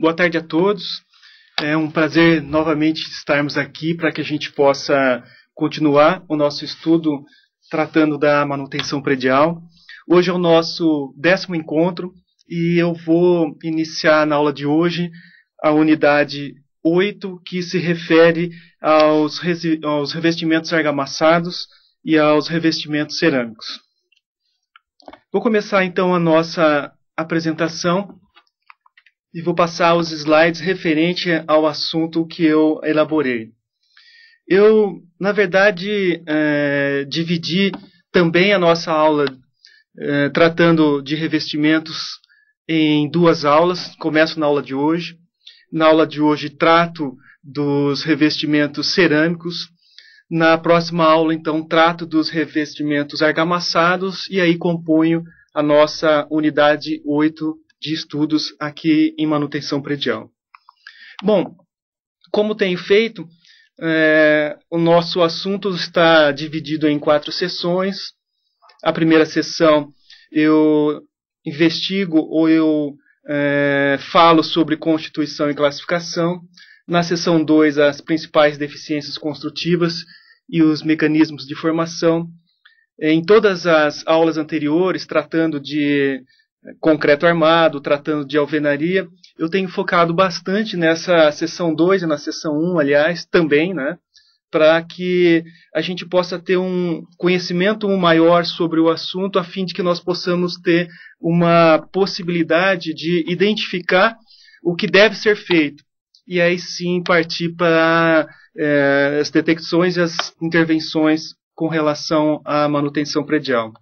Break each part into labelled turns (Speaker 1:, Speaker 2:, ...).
Speaker 1: Boa tarde a todos. É um prazer novamente estarmos aqui para que a gente possa continuar o nosso estudo tratando da manutenção predial. Hoje é o nosso décimo encontro e eu vou iniciar na aula de hoje a unidade 8, que se refere aos, aos revestimentos argamassados e aos revestimentos cerâmicos. Vou começar então a nossa apresentação e vou passar os slides referente ao assunto que eu elaborei. Eu, na verdade, é, dividi também a nossa aula é, tratando de revestimentos em duas aulas. Começo na aula de hoje. Na aula de hoje trato dos revestimentos cerâmicos. Na próxima aula, então, trato dos revestimentos argamassados e aí componho a nossa unidade 8 de estudos aqui em manutenção predial. Bom, como tenho feito, é, o nosso assunto está dividido em quatro sessões. A primeira sessão eu investigo ou eu é, falo sobre constituição e classificação. Na sessão 2, as principais deficiências construtivas e os mecanismos de formação. Em todas as aulas anteriores, tratando de né, concreto armado, tratando de alvenaria. Eu tenho focado bastante nessa sessão 2 e na sessão 1, um, aliás, também, né? para que a gente possa ter um conhecimento maior sobre o assunto, a fim de que nós possamos ter uma possibilidade de identificar o que deve ser feito. E aí sim partir para é, eh, as detecções e as intervenções com relação à manutenção predial.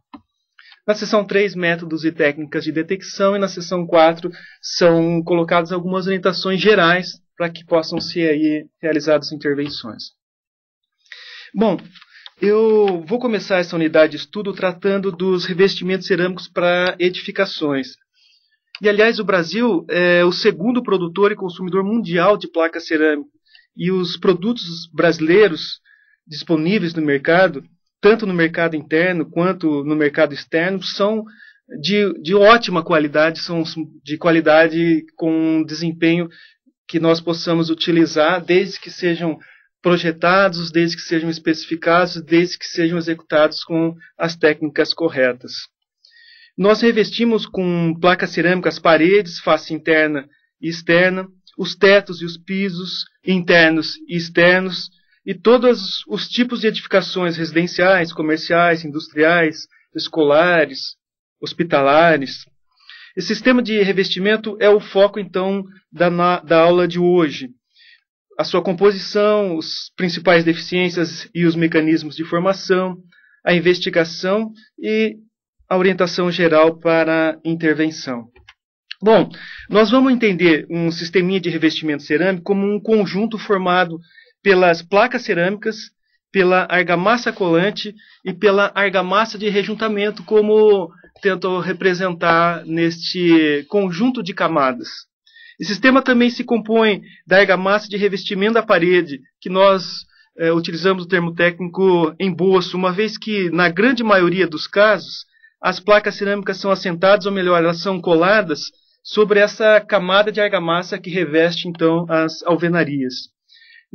Speaker 1: Na seção 3, métodos e técnicas de detecção, e na seção 4 são colocadas algumas orientações gerais para que possam ser aí realizadas intervenções. Bom, eu vou começar essa unidade de estudo tratando dos revestimentos cerâmicos para edificações. E, aliás, o Brasil é o segundo produtor e consumidor mundial de placa cerâmica. E os produtos brasileiros disponíveis no mercado tanto no mercado interno quanto no mercado externo, são de, de ótima qualidade, são de qualidade com desempenho que nós possamos utilizar, desde que sejam projetados, desde que sejam especificados, desde que sejam executados com as técnicas corretas. Nós revestimos com placa cerâmica as paredes, face interna e externa, os tetos e os pisos internos e externos, e todos os tipos de edificações residenciais, comerciais, industriais, escolares, hospitalares. Esse sistema de revestimento é o foco, então, da, na, da aula de hoje. A sua composição, as principais deficiências e os mecanismos de formação, a investigação e a orientação geral para intervenção. Bom, nós vamos entender um sisteminha de revestimento cerâmico como um conjunto formado pelas placas cerâmicas, pela argamassa colante e pela argamassa de rejuntamento, como tentou representar neste conjunto de camadas. Esse sistema também se compõe da argamassa de revestimento da parede, que nós é, utilizamos o termo técnico emboço, uma vez que, na grande maioria dos casos, as placas cerâmicas são assentadas, ou melhor, elas são coladas sobre essa camada de argamassa que reveste, então, as alvenarias.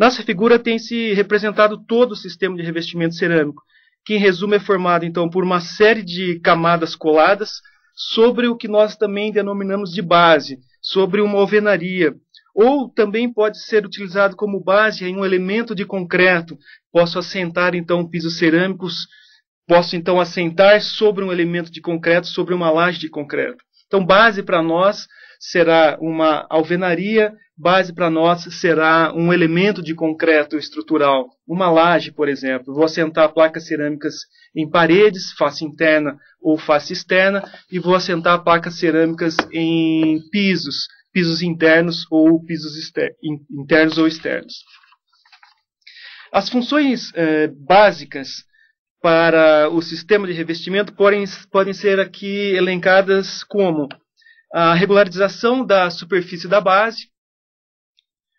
Speaker 1: Nessa figura tem-se representado todo o sistema de revestimento cerâmico, que em resumo é formado então por uma série de camadas coladas sobre o que nós também denominamos de base, sobre uma alvenaria, ou também pode ser utilizado como base em um elemento de concreto. Posso assentar então pisos cerâmicos, posso então assentar sobre um elemento de concreto, sobre uma laje de concreto. Então, base para nós será uma alvenaria, base para nós será um elemento de concreto estrutural, uma laje, por exemplo. Vou assentar placas cerâmicas em paredes, face interna ou face externa, e vou assentar placas cerâmicas em pisos, pisos internos ou pisos internos ou externos. As funções eh, básicas para o sistema de revestimento podem, podem ser aqui elencadas como a regularização da superfície da base,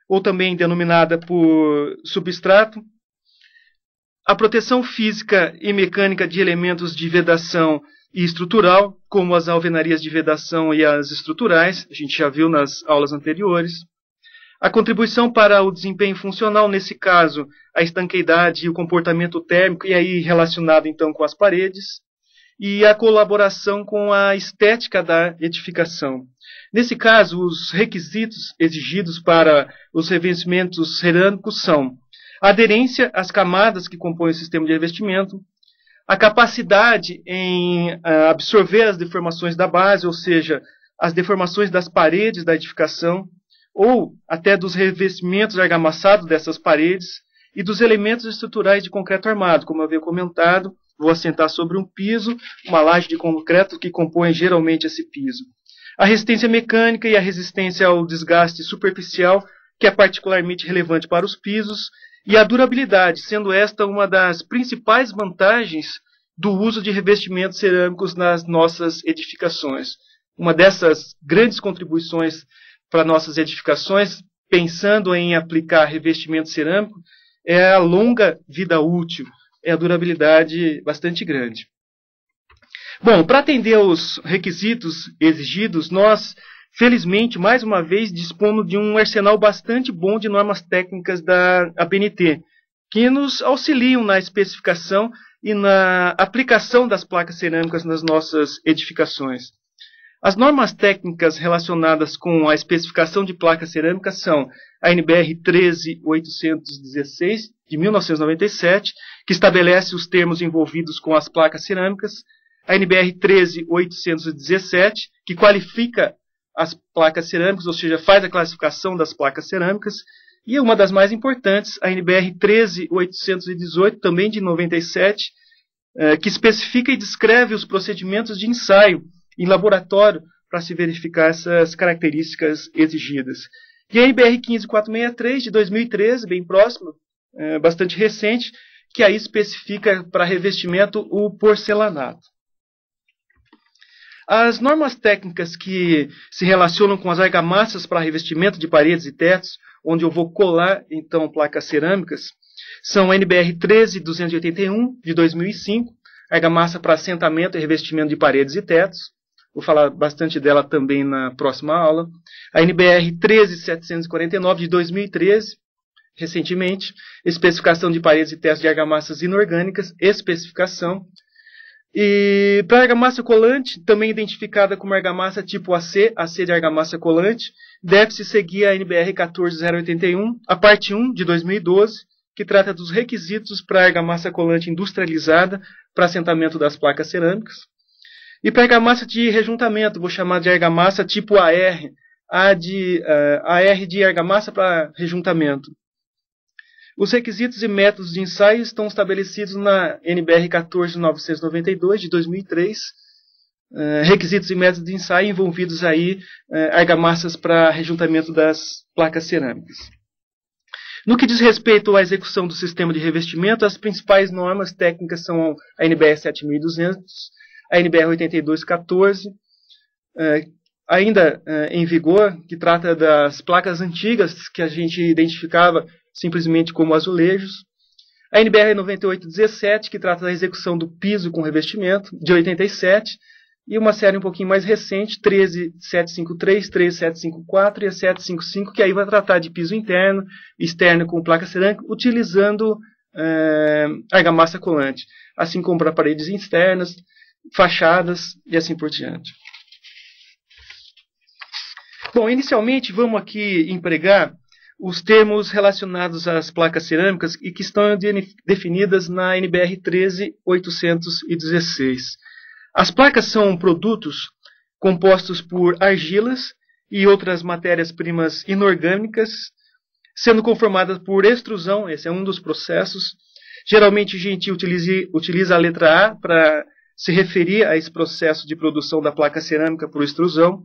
Speaker 1: ou também denominada por substrato, a proteção física e mecânica de elementos de vedação e estrutural, como as alvenarias de vedação e as estruturais, a gente já viu nas aulas anteriores. A contribuição para o desempenho funcional, nesse caso, a estanqueidade e o comportamento térmico, e aí relacionado então com as paredes e a colaboração com a estética da edificação. Nesse caso, os requisitos exigidos para os revestimentos cerâmicos são a aderência às camadas que compõem o sistema de revestimento, a capacidade em ah, absorver as deformações da base, ou seja, as deformações das paredes da edificação, ou até dos revestimentos argamassados dessas paredes, e dos elementos estruturais de concreto armado, como eu havia comentado, Vou assentar sobre um piso, uma laje de concreto que compõe geralmente esse piso. A resistência mecânica e a resistência ao desgaste superficial, que é particularmente relevante para os pisos, e a durabilidade, sendo esta uma das principais vantagens do uso de revestimentos cerâmicos nas nossas edificações. Uma dessas grandes contribuições para nossas edificações, pensando em aplicar revestimento cerâmico, é a longa vida útil, é a durabilidade bastante grande. Bom, para atender aos requisitos exigidos, nós, felizmente, mais uma vez, dispomos de um arsenal bastante bom de normas técnicas da ABNT, que nos auxiliam na especificação e na aplicação das placas cerâmicas nas nossas edificações. As normas técnicas relacionadas com a especificação de placas cerâmicas são a NBR 13816, de 1997, que estabelece os termos envolvidos com as placas cerâmicas, a NBR 13817, que qualifica as placas cerâmicas, ou seja, faz a classificação das placas cerâmicas, e uma das mais importantes, a NBR 13818, também de 97, é, que especifica e descreve os procedimentos de ensaio em laboratório para se verificar essas características exigidas. E a NBR 15463, de 2013, bem próximo é, bastante recente, que aí especifica para revestimento o porcelanato. As normas técnicas que se relacionam com as argamassas para revestimento de paredes e tetos, onde eu vou colar então placas cerâmicas, são a NBR 13281 de 2005, argamassa para assentamento e revestimento de paredes e tetos. Vou falar bastante dela também na próxima aula. A NBR 13749 de 2013, recentemente, especificação de paredes e testes de argamassas inorgânicas, especificação. E para argamassa colante, também identificada como argamassa tipo AC, AC de argamassa colante, deve-se seguir a NBR 14081, a parte 1 de 2012, que trata dos requisitos para argamassa colante industrializada para assentamento das placas cerâmicas. E para argamassa de rejuntamento, vou chamar de argamassa tipo AR, a de, uh, eh, AR de argamassa para rejuntamento. Os requisitos e métodos de ensaio estão estabelecidos na NBR 14992 de 2003. Uh, eh, requisitos e métodos de ensaio envolvidos aí uh, argamassas para rejuntamento das placas cerâmicas. No que diz respeito à execução do sistema de revestimento, as principais normas técnicas são a NBR 7200, a NBR 8214, uh, ainda eh, em vigor, que trata das placas antigas que a gente identificava simplesmente como azulejos. A NBR 9817, que trata da execução do piso com revestimento, de 87, e uma série um pouquinho mais recente, 13753, 13754 e a 755, que aí vai tratar de piso interno, externo com placa cerâmica, utilizando é, argamassa colante, assim como para paredes externas, fachadas e assim por diante. Bom, inicialmente vamos aqui empregar os termos relacionados às placas cerâmicas e que estão definidas na NBR 13816. As placas são produtos compostos por argilas e outras matérias-primas inorgânicas, sendo conformadas por extrusão, esse é um dos processos. Geralmente a gente utiliza, utiliza a letra A para se referir a esse processo de produção da placa cerâmica por extrusão,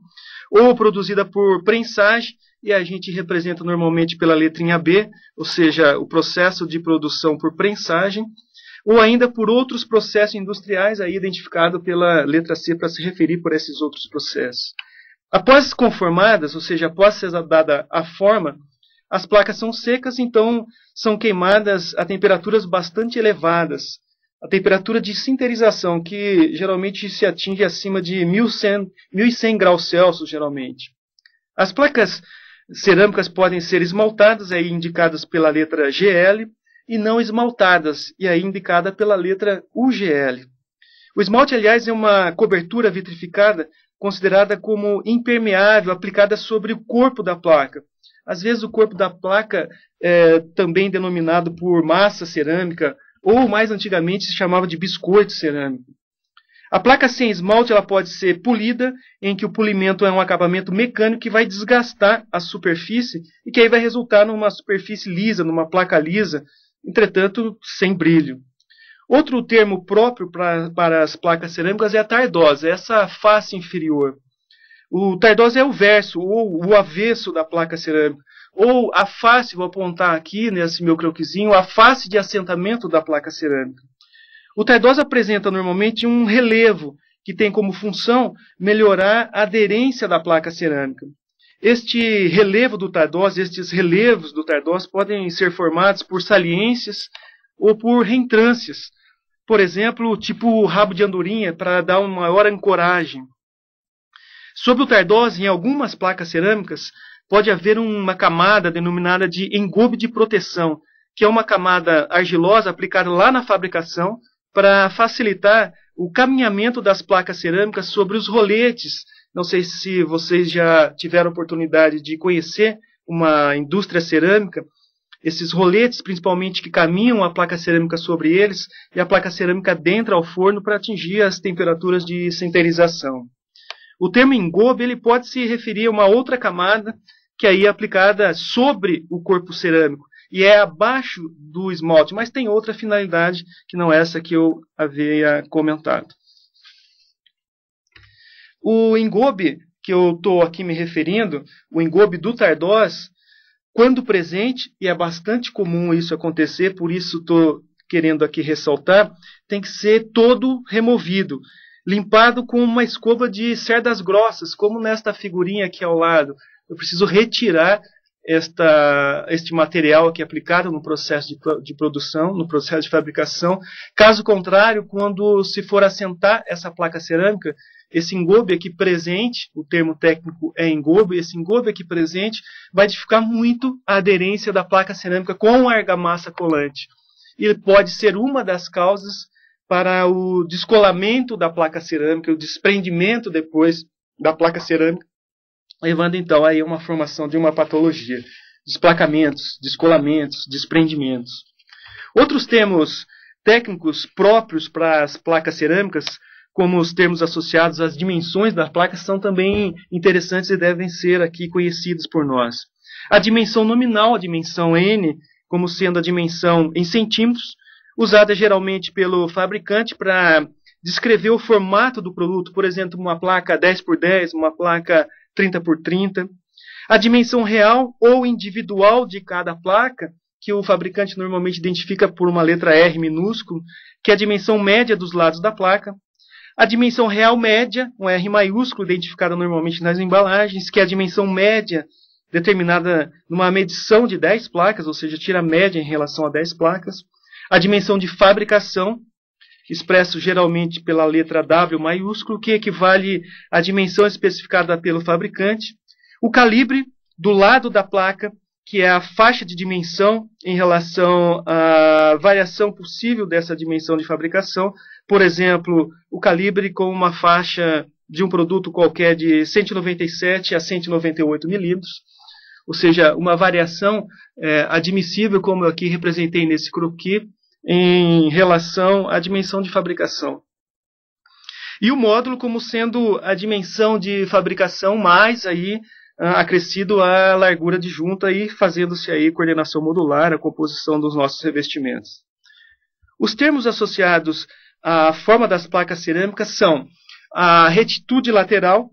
Speaker 1: ou produzida por prensagem, e a gente representa normalmente pela letrinha B, ou seja, o processo de produção por prensagem, ou ainda por outros processos industriais, aí identificado pela letra C para se referir por esses outros processos. Após conformadas, ou seja, após ser dada a forma, as placas são secas, então são queimadas a temperaturas bastante elevadas. A temperatura de sinterização, que geralmente se atinge acima de 1100, 1100 graus Celsius, geralmente. As placas Cerâmicas podem ser esmaltadas, aí indicadas pela letra GL, e não esmaltadas, e aí indicada pela letra UGL. O esmalte, aliás, é uma cobertura vitrificada considerada como impermeável, aplicada sobre o corpo da placa. Às vezes o corpo da placa, é, também denominado por massa cerâmica, ou mais antigamente se chamava de biscoito cerâmico. A placa sem esmalte ela pode ser polida, em que o polimento é um acabamento mecânico que vai desgastar a superfície e que aí vai resultar numa superfície lisa, numa placa lisa, entretanto sem brilho. Outro termo próprio pra, para as placas cerâmicas é a tardosa, é essa face inferior. O tardosa é o verso ou o avesso da placa cerâmica, ou a face, vou apontar aqui nesse meu croquisinho, a face de assentamento da placa cerâmica. O T2 apresenta normalmente um relevo que tem como função melhorar a aderência da placa cerâmica. Este relevo do t estes relevos do t podem ser formados por saliências ou por reentrâncias. Por exemplo, tipo rabo de andorinha para dar uma maior ancoragem. Sobre o t em algumas placas cerâmicas, pode haver uma camada denominada de engobe de proteção, que é uma camada argilosa aplicada lá na fabricação para facilitar o caminhamento das placas cerâmicas sobre os roletes. Não sei se vocês já tiveram oportunidade de conhecer uma indústria cerâmica. Esses roletes, principalmente, que caminham a placa cerâmica sobre eles, e a placa cerâmica adentra ao forno para atingir as temperaturas de sinterização. O termo engobe ele pode se referir a uma outra camada que é aí é aplicada sobre o corpo cerâmico, e é abaixo do esmalte, mas tem outra finalidade que não é essa que eu havia comentado. O engobe que eu estou aqui me referindo, o engobe do tardós, quando presente, e é bastante comum isso acontecer, por isso estou querendo aqui ressaltar, tem que ser todo removido, limpado com uma escova de cerdas grossas, como nesta figurinha aqui ao lado. Eu preciso retirar esta, este material aqui aplicado no processo de, de, produção, no processo de fabricação. Caso contrário, quando se for assentar essa placa cerâmica, esse engobe aqui presente, o termo técnico é engobe, esse engobe aqui presente vai dificultar muito a aderência da placa cerâmica com a argamassa colante. E pode ser uma das causas para o descolamento da placa cerâmica, o desprendimento depois da placa cerâmica levando então aí uma formação de uma patologia, desplacamentos, descolamentos, desprendimentos. Outros termos técnicos próprios para as placas cerâmicas, como os termos associados às dimensões das placas, são também interessantes e devem ser aqui conhecidos por nós. A dimensão nominal, a dimensão N, como sendo a dimensão em centímetros, usada geralmente pelo fabricante para descrever o formato do produto, por exemplo, uma placa 10 por 10, uma placa 30 por 30, a dimensão real ou individual de cada placa, que o fabricante normalmente identifica por uma letra R minúsculo, que é a dimensão média dos lados da placa, a dimensão real média, um R maiúsculo identificada normalmente nas embalagens, que é a dimensão média determinada numa medição de 10 placas, ou seja, tira a média em relação a 10 placas, a dimensão de fabricação, expresso geralmente pela letra W maiúsculo, que equivale à dimensão especificada pelo fabricante, o calibre do lado da placa, que é a faixa de dimensão em relação à variação possível dessa dimensão de fabricação, por exemplo, o calibre com uma faixa de um produto qualquer de 197 a 198 milímetros, ou seja, uma variação é, admissível, como eu aqui representei nesse croquis, em relação à dimensão de fabricação. E o módulo como sendo a dimensão de fabricação mais aí ah, acrescido à largura de junta e fazendo-se aí coordenação modular, a composição dos nossos revestimentos. Os termos associados à forma das placas cerâmicas são a retitude lateral,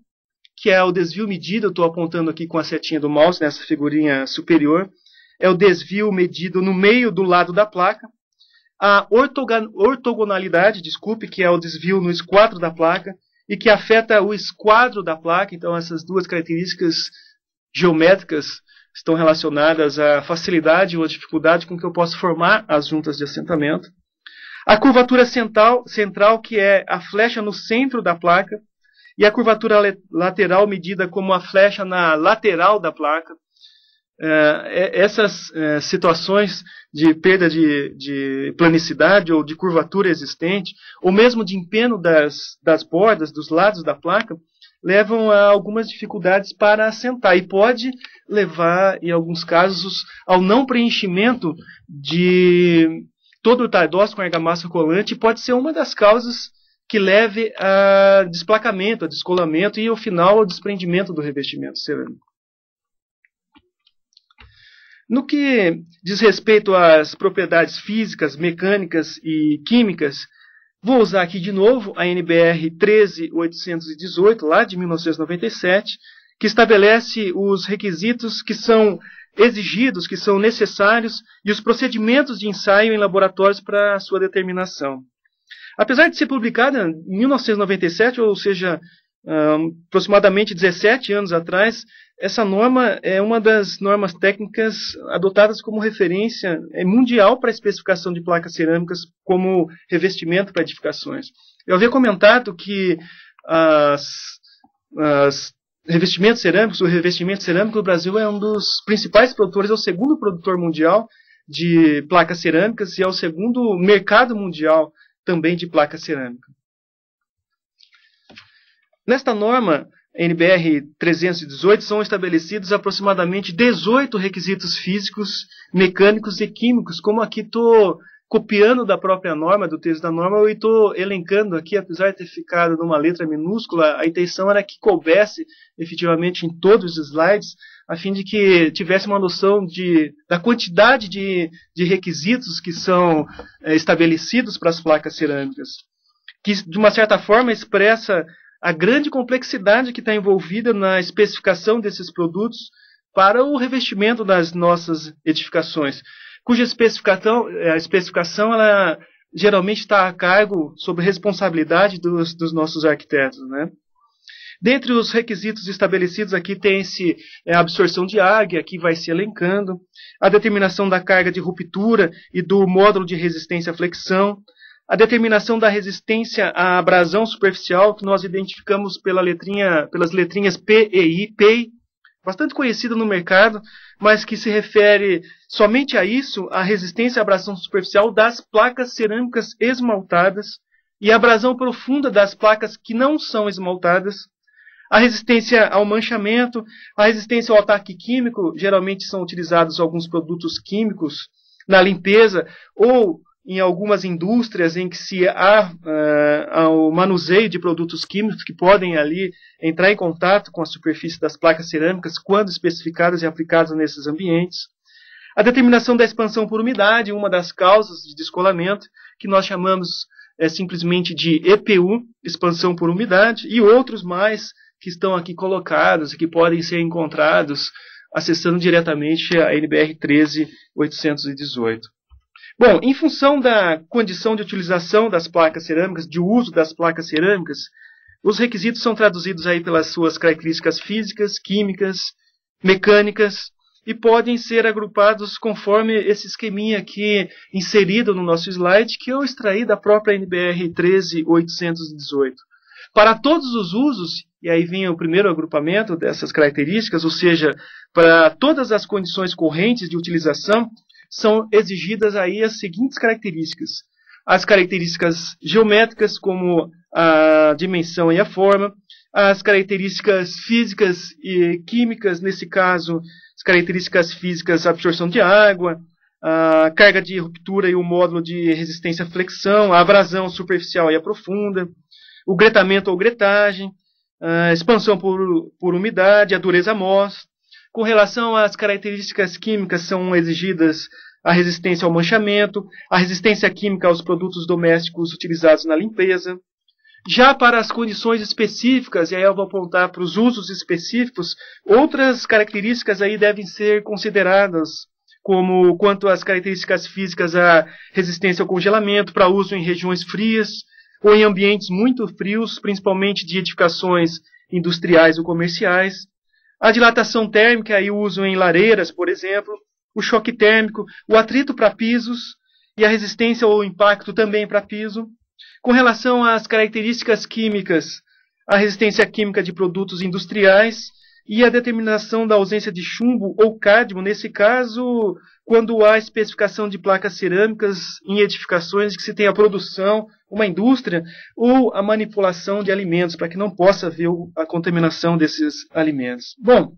Speaker 1: que é o desvio medido, estou apontando aqui com a setinha do mouse nessa né, figurinha superior, é o desvio medido no meio do lado da placa, a ortogonalidade, desculpe, que é o desvio no esquadro da placa e que afeta o esquadro da placa. Então, essas duas características geométricas estão relacionadas à facilidade ou à dificuldade com que eu posso formar as juntas de assentamento. A curvatura central, central que é a flecha no centro da placa, e a curvatura lateral medida como a flecha na lateral da placa. É, é, essas é, situações de perda de, de, planicidade ou de curvatura existente, ou mesmo de empeno das, das bordas, dos lados da placa, levam a algumas dificuldades para assentar e pode levar, em alguns casos, ao não preenchimento de todo o tardós com argamassa colante, pode ser uma das causas que leve a desplacamento, a descolamento e, ao final, ao desprendimento do revestimento cerâmico. No que diz respeito às propriedades físicas, mecânicas e químicas, vou usar aqui de novo a NBR 13818, lá de 1997, que estabelece os requisitos que são exigidos, que são necessários e os procedimentos de ensaio em laboratórios para sua determinação. Apesar de ser publicada em 1997, ou seja, ah, aproximadamente 17 anos atrás, essa norma é uma das normas técnicas adotadas como referência é, mundial para a especificação de placas cerâmicas como revestimento para edificações. Eu havia comentado que as, as revestimentos cerâmicos, o revestimento cerâmico do Brasil é um dos principais produtores, é o segundo produtor mundial de placas cerâmicas e é o segundo mercado mundial também de placa cerâmica. Nesta norma, NBR 318 são estabelecidos aproximadamente 18 requisitos físicos, mecânicos e químicos, como aqui estou copiando da própria norma, do texto da norma, e estou elencando aqui, apesar de ter ficado numa letra minúscula, a intenção era que coubesse efetivamente em todos os slides, a fim de que tivesse uma noção de, da quantidade de, de requisitos que são é, estabelecidos para as placas cerâmicas, que de uma certa forma expressa a grande complexidade que está envolvida na especificação desses produtos para o revestimento das nossas edificações, cuja especificação, eh, a especificação ela geralmente está a cargo, sob responsabilidade dos, dos nossos arquitetos. Né? Dentre os requisitos estabelecidos aqui tem-se eh, a absorção de águia, que vai se elencando, a determinação da carga de ruptura e do módulo de resistência à flexão, a determinação da resistência à abrasão superficial que nós identificamos pela letrinha, pelas letrinhas P e I, PEI, bastante conhecida no mercado, mas que se refere somente a isso, a resistência à abrasão superficial das placas cerâmicas esmaltadas e a abrasão profunda das placas que não são esmaltadas, a resistência ao manchamento, a resistência ao ataque químico, geralmente são utilizados alguns produtos químicos na limpeza ou em algumas indústrias em que se há, uh, eh, o manuseio de produtos químicos que podem ali entrar em contato com a superfície das placas cerâmicas quando especificadas e aplicadas nesses ambientes. A determinação da expansão por umidade, uma das causas de descolamento, que nós chamamos é, simplesmente de EPU, expansão por umidade, e outros mais que estão aqui colocados e que podem ser encontrados acessando diretamente a NBR 13818. Bom, em função da condição de utilização das placas cerâmicas, de uso das placas cerâmicas, os requisitos são traduzidos aí pelas suas características físicas, químicas, mecânicas e podem ser agrupados conforme esse esqueminha aqui inserido no nosso slide que eu extraí da própria NBR 13818. Para todos os usos, e aí vem o primeiro agrupamento dessas características, ou seja, para todas as condições correntes de utilização, são exigidas aí as seguintes características. As características geométricas, como a dimensão e a forma, as características físicas e químicas, nesse caso, as características físicas, a absorção de água, a carga de ruptura e o módulo de resistência à flexão, a abrasão superficial e a profunda, o gretamento ou gretagem, a expansão por, por umidade, a dureza MOS. Com relação às características químicas, são exigidas a resistência ao manchamento, a resistência química aos produtos domésticos utilizados na limpeza. Já para as condições específicas, e aí eu vou apontar para os usos específicos, outras características aí devem ser consideradas, como quanto às características físicas, a resistência ao congelamento para uso em regiões frias ou em ambientes muito frios, principalmente de edificações industriais ou comerciais, a dilatação térmica e o uso em lareiras, por exemplo, o choque térmico, o atrito para pisos e a resistência ao impacto também para piso. Com relação às características químicas, a resistência química de produtos industriais e a determinação da ausência de chumbo ou cádmio, nesse caso, quando há especificação de placas cerâmicas em edificações que se tem a produção, uma indústria, ou a manipulação de alimentos, para que não possa haver a contaminação desses alimentos. Bom,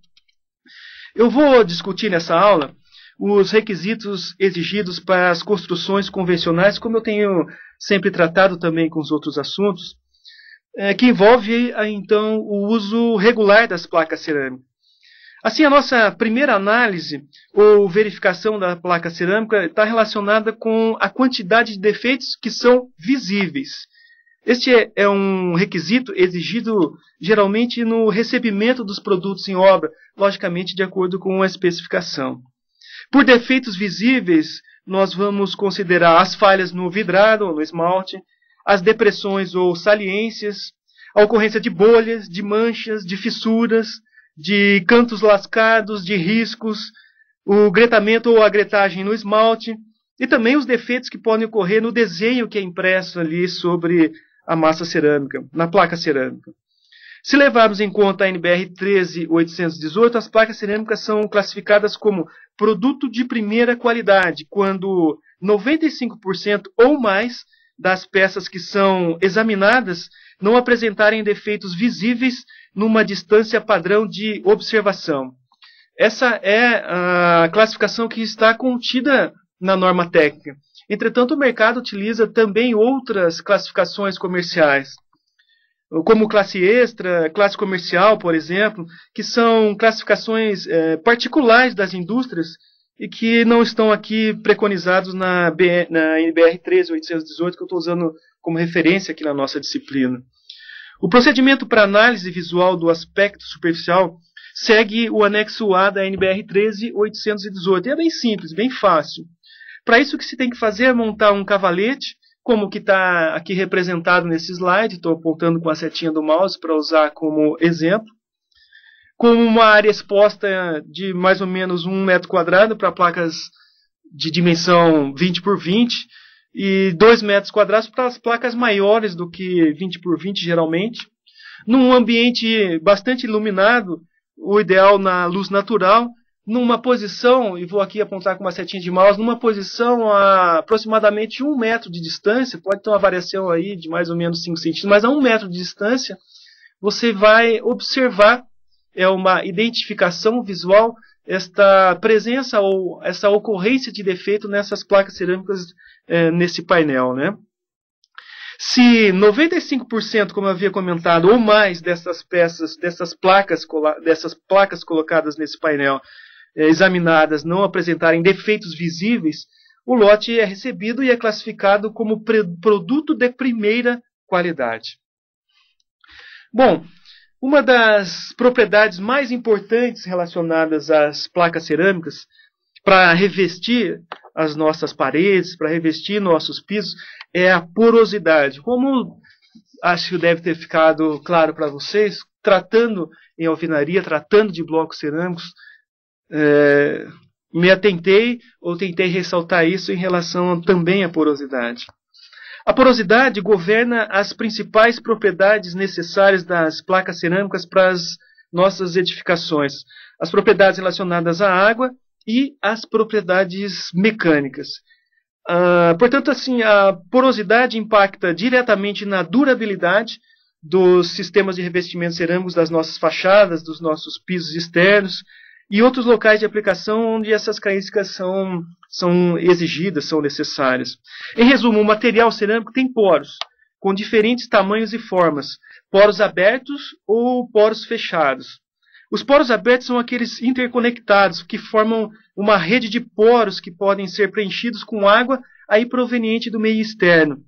Speaker 1: eu vou discutir nessa aula os requisitos exigidos para as construções convencionais, como eu tenho sempre tratado também com os outros assuntos, é, que envolve então o uso regular das placas cerâmicas. Assim, a nossa primeira análise ou verificação da placa cerâmica está relacionada com a quantidade de defeitos que são visíveis. Este é, é um requisito exigido geralmente no recebimento dos produtos em obra, logicamente de acordo com a especificação. Por defeitos visíveis, nós vamos considerar as falhas no vidrado ou no esmalte, as depressões ou saliências, a ocorrência de bolhas, de manchas, de fissuras, de cantos lascados, de riscos, o gretamento ou a gretagem no esmalte, e também os defeitos que podem ocorrer no desenho que é impresso ali sobre a massa cerâmica, na placa cerâmica. Se levarmos em conta a NBR 13818, as placas cerâmicas são classificadas como produto de primeira qualidade, quando 95% ou mais das peças que são examinadas não apresentarem defeitos visíveis numa distância padrão de observação. Essa é a classificação que está contida na norma técnica. Entretanto, o mercado utiliza também outras classificações comerciais como classe extra, classe comercial, por exemplo, que são classificações é, particulares das indústrias e que não estão aqui preconizados na, na NBR 13818, que eu estou usando como referência aqui na nossa disciplina. O procedimento para análise visual do aspecto superficial segue o anexo A da NBR 13818. E é bem simples, bem fácil. Para isso, o que se tem que fazer é montar um cavalete como que está aqui representado nesse slide, estou apontando com a setinha do mouse para usar como exemplo, com uma área exposta de mais ou menos um metro quadrado para placas de dimensão 20 por 20 e 2 metros quadrados para as placas maiores do que 20 por 20 geralmente. Num ambiente bastante iluminado, o ideal na luz natural, numa posição, e vou aqui apontar com uma setinha de mouse, numa posição a aproximadamente um metro de distância, pode ter uma variação aí de mais ou menos 5 centímetros, mas a um metro de distância, você vai observar, é uma identificação visual, esta presença ou essa ocorrência de defeito nessas placas cerâmicas é, nesse painel, né? Se 95%, como eu havia comentado, ou mais dessas peças, dessas placas, dessas placas colocadas nesse painel, é, examinadas não apresentarem defeitos visíveis, o lote é recebido e é classificado como produto de primeira qualidade. Bom, uma das propriedades mais importantes relacionadas às placas cerâmicas para revestir as nossas paredes, para revestir nossos pisos, é a porosidade. Como acho que deve ter ficado claro para vocês, tratando em alvenaria, tratando de blocos cerâmicos, é, me atentei ou tentei ressaltar isso em relação também à porosidade. A porosidade governa as principais propriedades necessárias das placas cerâmicas para as nossas edificações, as propriedades relacionadas à água e as propriedades mecânicas. Ah, portanto, assim, a porosidade impacta diretamente na durabilidade dos sistemas de revestimento cerâmicos das nossas fachadas, dos nossos pisos externos, e outros locais de aplicação onde essas características são, são exigidas, são necessárias. Em resumo, o material cerâmico tem poros, com diferentes tamanhos e formas, poros abertos ou poros fechados. Os poros abertos são aqueles interconectados, que formam uma rede de poros que podem ser preenchidos com água aí proveniente do meio externo.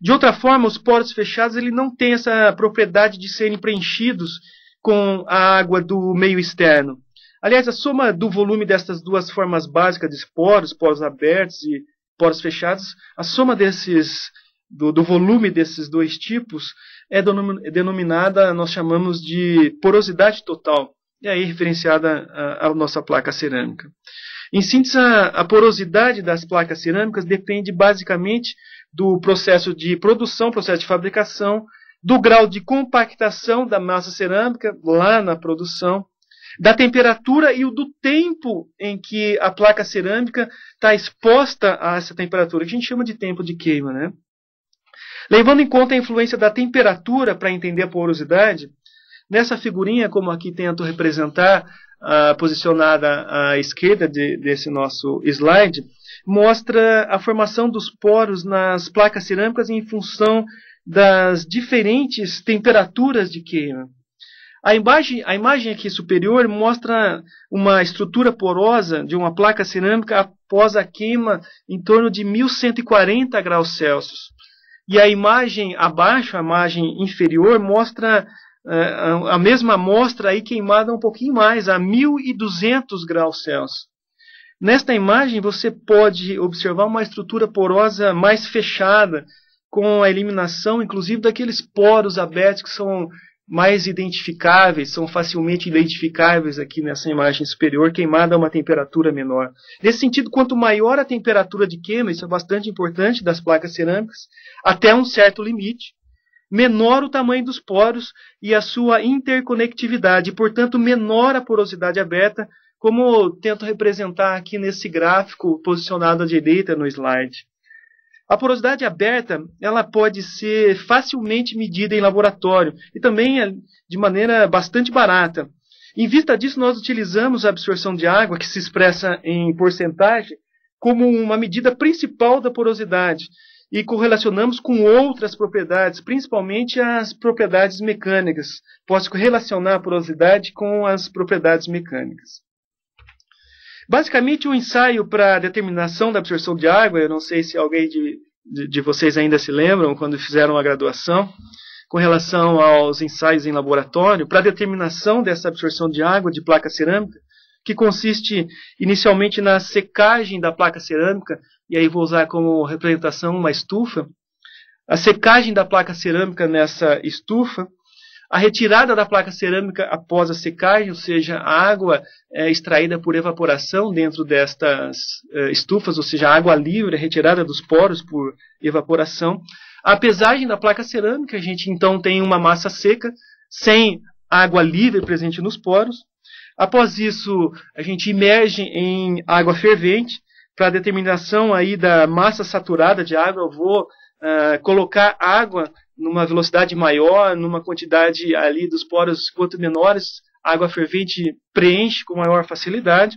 Speaker 1: De outra forma, os poros fechados ele não tem essa propriedade de serem preenchidos com a água do meio externo. Aliás, a soma do volume destas duas formas básicas de poros, poros abertos e poros fechados, a soma desses do, do volume desses dois tipos é denominada, nós chamamos de porosidade total, e aí referenciada à nossa placa cerâmica. Em síntese, a, a porosidade das placas cerâmicas depende basicamente do processo de produção, processo de fabricação, do grau de compactação da massa cerâmica lá na produção da temperatura e o do tempo em que a placa cerâmica está exposta a essa temperatura, que a gente chama de tempo de queima. Né? Levando em conta a influência da temperatura para entender a porosidade, nessa figurinha, como aqui tento representar, uh, posicionada à esquerda de, desse nosso slide, mostra a formação dos poros nas placas cerâmicas em função das diferentes temperaturas de queima. A imagem, a imagem aqui superior mostra uma estrutura porosa de uma placa cerâmica após a queima em torno de 1140 graus Celsius. E a imagem abaixo, a imagem inferior, mostra uh, a mesma amostra aí queimada um pouquinho mais, a 1200 graus Celsius. Nesta imagem você pode observar uma estrutura porosa mais fechada, com a eliminação, inclusive, daqueles poros abertos que são mais identificáveis, são facilmente identificáveis aqui nessa imagem superior, queimada a uma temperatura menor. Nesse sentido, quanto maior a temperatura de queima, isso é bastante importante das placas cerâmicas, até um certo limite, menor o tamanho dos poros e a sua interconectividade, portanto, menor a porosidade aberta, como tento representar aqui nesse gráfico posicionado à direita no slide. A porosidade aberta ela pode ser facilmente medida em laboratório e também é de maneira bastante barata. Em vista disso, nós utilizamos a absorção de água, que se expressa em porcentagem, como uma medida principal da porosidade e correlacionamos com outras propriedades, principalmente as propriedades mecânicas. Posso relacionar a porosidade com as propriedades mecânicas basicamente um ensaio para determinação da absorção de água. Eu não sei se alguém de, de, de vocês ainda se lembram quando fizeram a graduação com relação aos ensaios em laboratório para determinação dessa absorção de água de placa cerâmica, que consiste inicialmente na secagem da placa cerâmica, e aí vou usar como representação uma estufa. A secagem da placa cerâmica nessa estufa a retirada da placa cerâmica após a secagem, ou seja, a água é extraída por evaporação dentro destas eh, estufas, ou seja, a água livre é retirada dos poros por evaporação. A pesagem da placa cerâmica, a gente então tem uma massa seca, sem água livre presente nos poros. Após isso, a gente imerge em água fervente. Para determinação aí da massa saturada de água, eu vou uh, colocar água numa velocidade maior, numa quantidade ali dos poros quanto menores, a água fervente preenche com maior facilidade.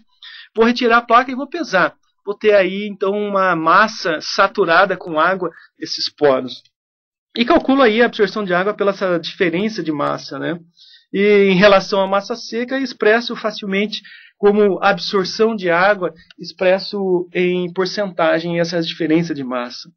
Speaker 1: Vou retirar a placa e vou pesar. Vou ter aí então uma massa saturada com água esses poros. E calculo aí a absorção de água pela essa diferença de massa, né? E em relação à massa seca, expresso facilmente como absorção de água, expresso em porcentagem essa diferença de massa.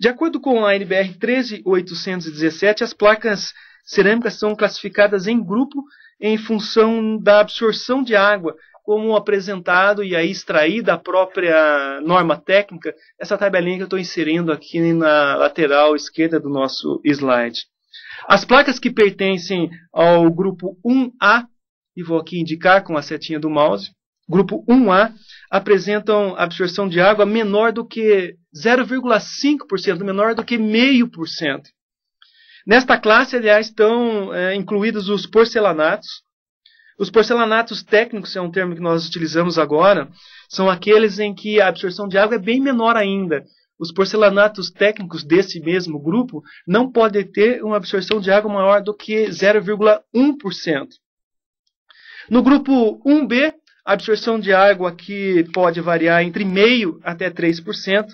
Speaker 1: De acordo com a NBR 13817, as placas cerâmicas são classificadas em grupo em função da absorção de água, como apresentado e aí extraído da própria norma técnica, essa tabelinha que eu estou inserindo aqui na lateral esquerda do nosso slide. As placas que pertencem ao grupo 1A, e vou aqui indicar com a setinha do mouse, grupo 1A apresentam absorção de água menor do que 0,5%, menor do que 0,5%. Nesta classe, aliás, estão é, incluídos os porcelanatos. Os porcelanatos técnicos, é um termo que nós utilizamos agora, são aqueles em que a absorção de água é bem menor ainda. Os porcelanatos técnicos desse mesmo grupo não podem ter uma absorção de água maior do que 0,1%. No grupo 1B a absorção de água aqui pode variar entre meio até 3%.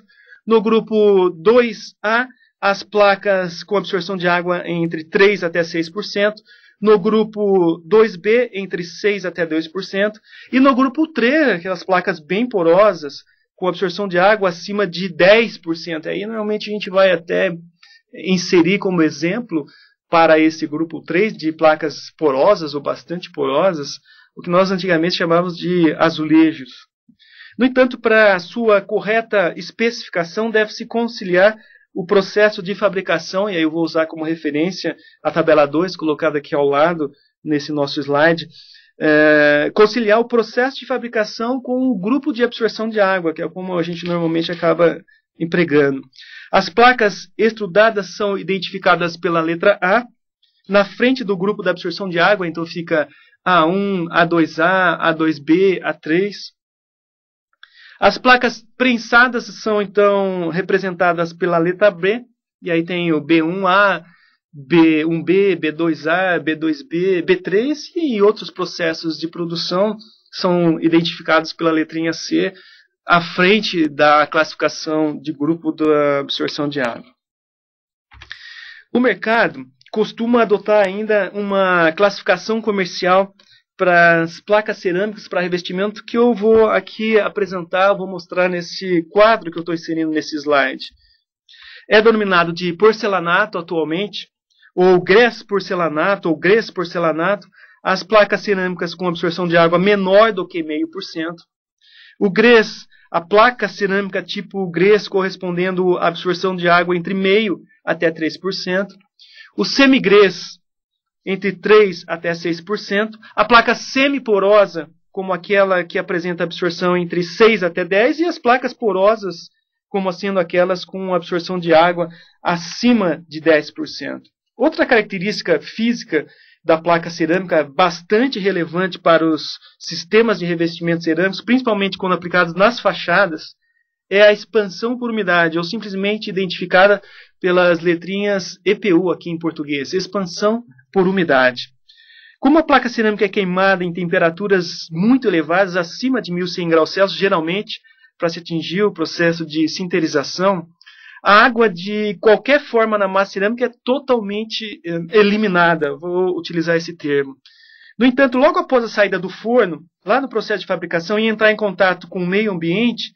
Speaker 1: No grupo 2A, as placas com absorção de água entre 3 até 6%. No grupo 2B, entre 6 até 2%. E no grupo 3, aquelas placas bem porosas, com absorção de água acima de 10%. Aí normalmente a gente vai até inserir como exemplo para esse grupo 3 de placas porosas ou bastante porosas o que nós antigamente chamávamos de azulejos. No entanto, para sua correta especificação, deve-se conciliar o processo de fabricação, e aí eu vou usar como referência a tabela 2, colocada aqui ao lado, nesse nosso slide, é, conciliar o processo de fabricação com o grupo de absorção de água, que é como a gente normalmente acaba empregando. As placas estudadas são identificadas pela letra A. Na frente do grupo de absorção de água, então fica a1, A2A, A2B, A3. As placas prensadas são então representadas pela letra B, e aí tem o B1A, B1B, B2A, B2B, B3 e outros processos de produção são identificados pela letrinha C à frente da classificação de grupo da absorção de água. O mercado costuma adotar ainda uma classificação comercial para as placas cerâmicas para revestimento que eu vou aqui apresentar, vou mostrar nesse quadro que eu estou inserindo nesse slide. É denominado de porcelanato atualmente, ou grés porcelanato, ou grés porcelanato, as placas cerâmicas com absorção de água menor do que 0,5%. O grés, a placa cerâmica tipo grés correspondendo à absorção de água entre 0,5% até 3%. O semigrês, entre 3% até 6%. A placa semiporosa, como aquela que apresenta absorção entre 6% até 10%. E as placas porosas, como sendo aquelas com absorção de água acima de 10%. Outra característica física da placa cerâmica bastante relevante para os sistemas de revestimento cerâmicos, principalmente quando aplicados nas fachadas, é a expansão por umidade, ou simplesmente identificada pelas letrinhas EPU aqui em português, expansão por umidade. Como a placa cerâmica é queimada em temperaturas muito elevadas, acima de 1100 graus Celsius, geralmente, para se atingir o processo de sinterização, a água de qualquer forma na massa cerâmica é totalmente eh, eliminada, vou utilizar esse termo. No entanto, logo após a saída do forno, lá no processo de fabricação e entrar em contato com o meio ambiente,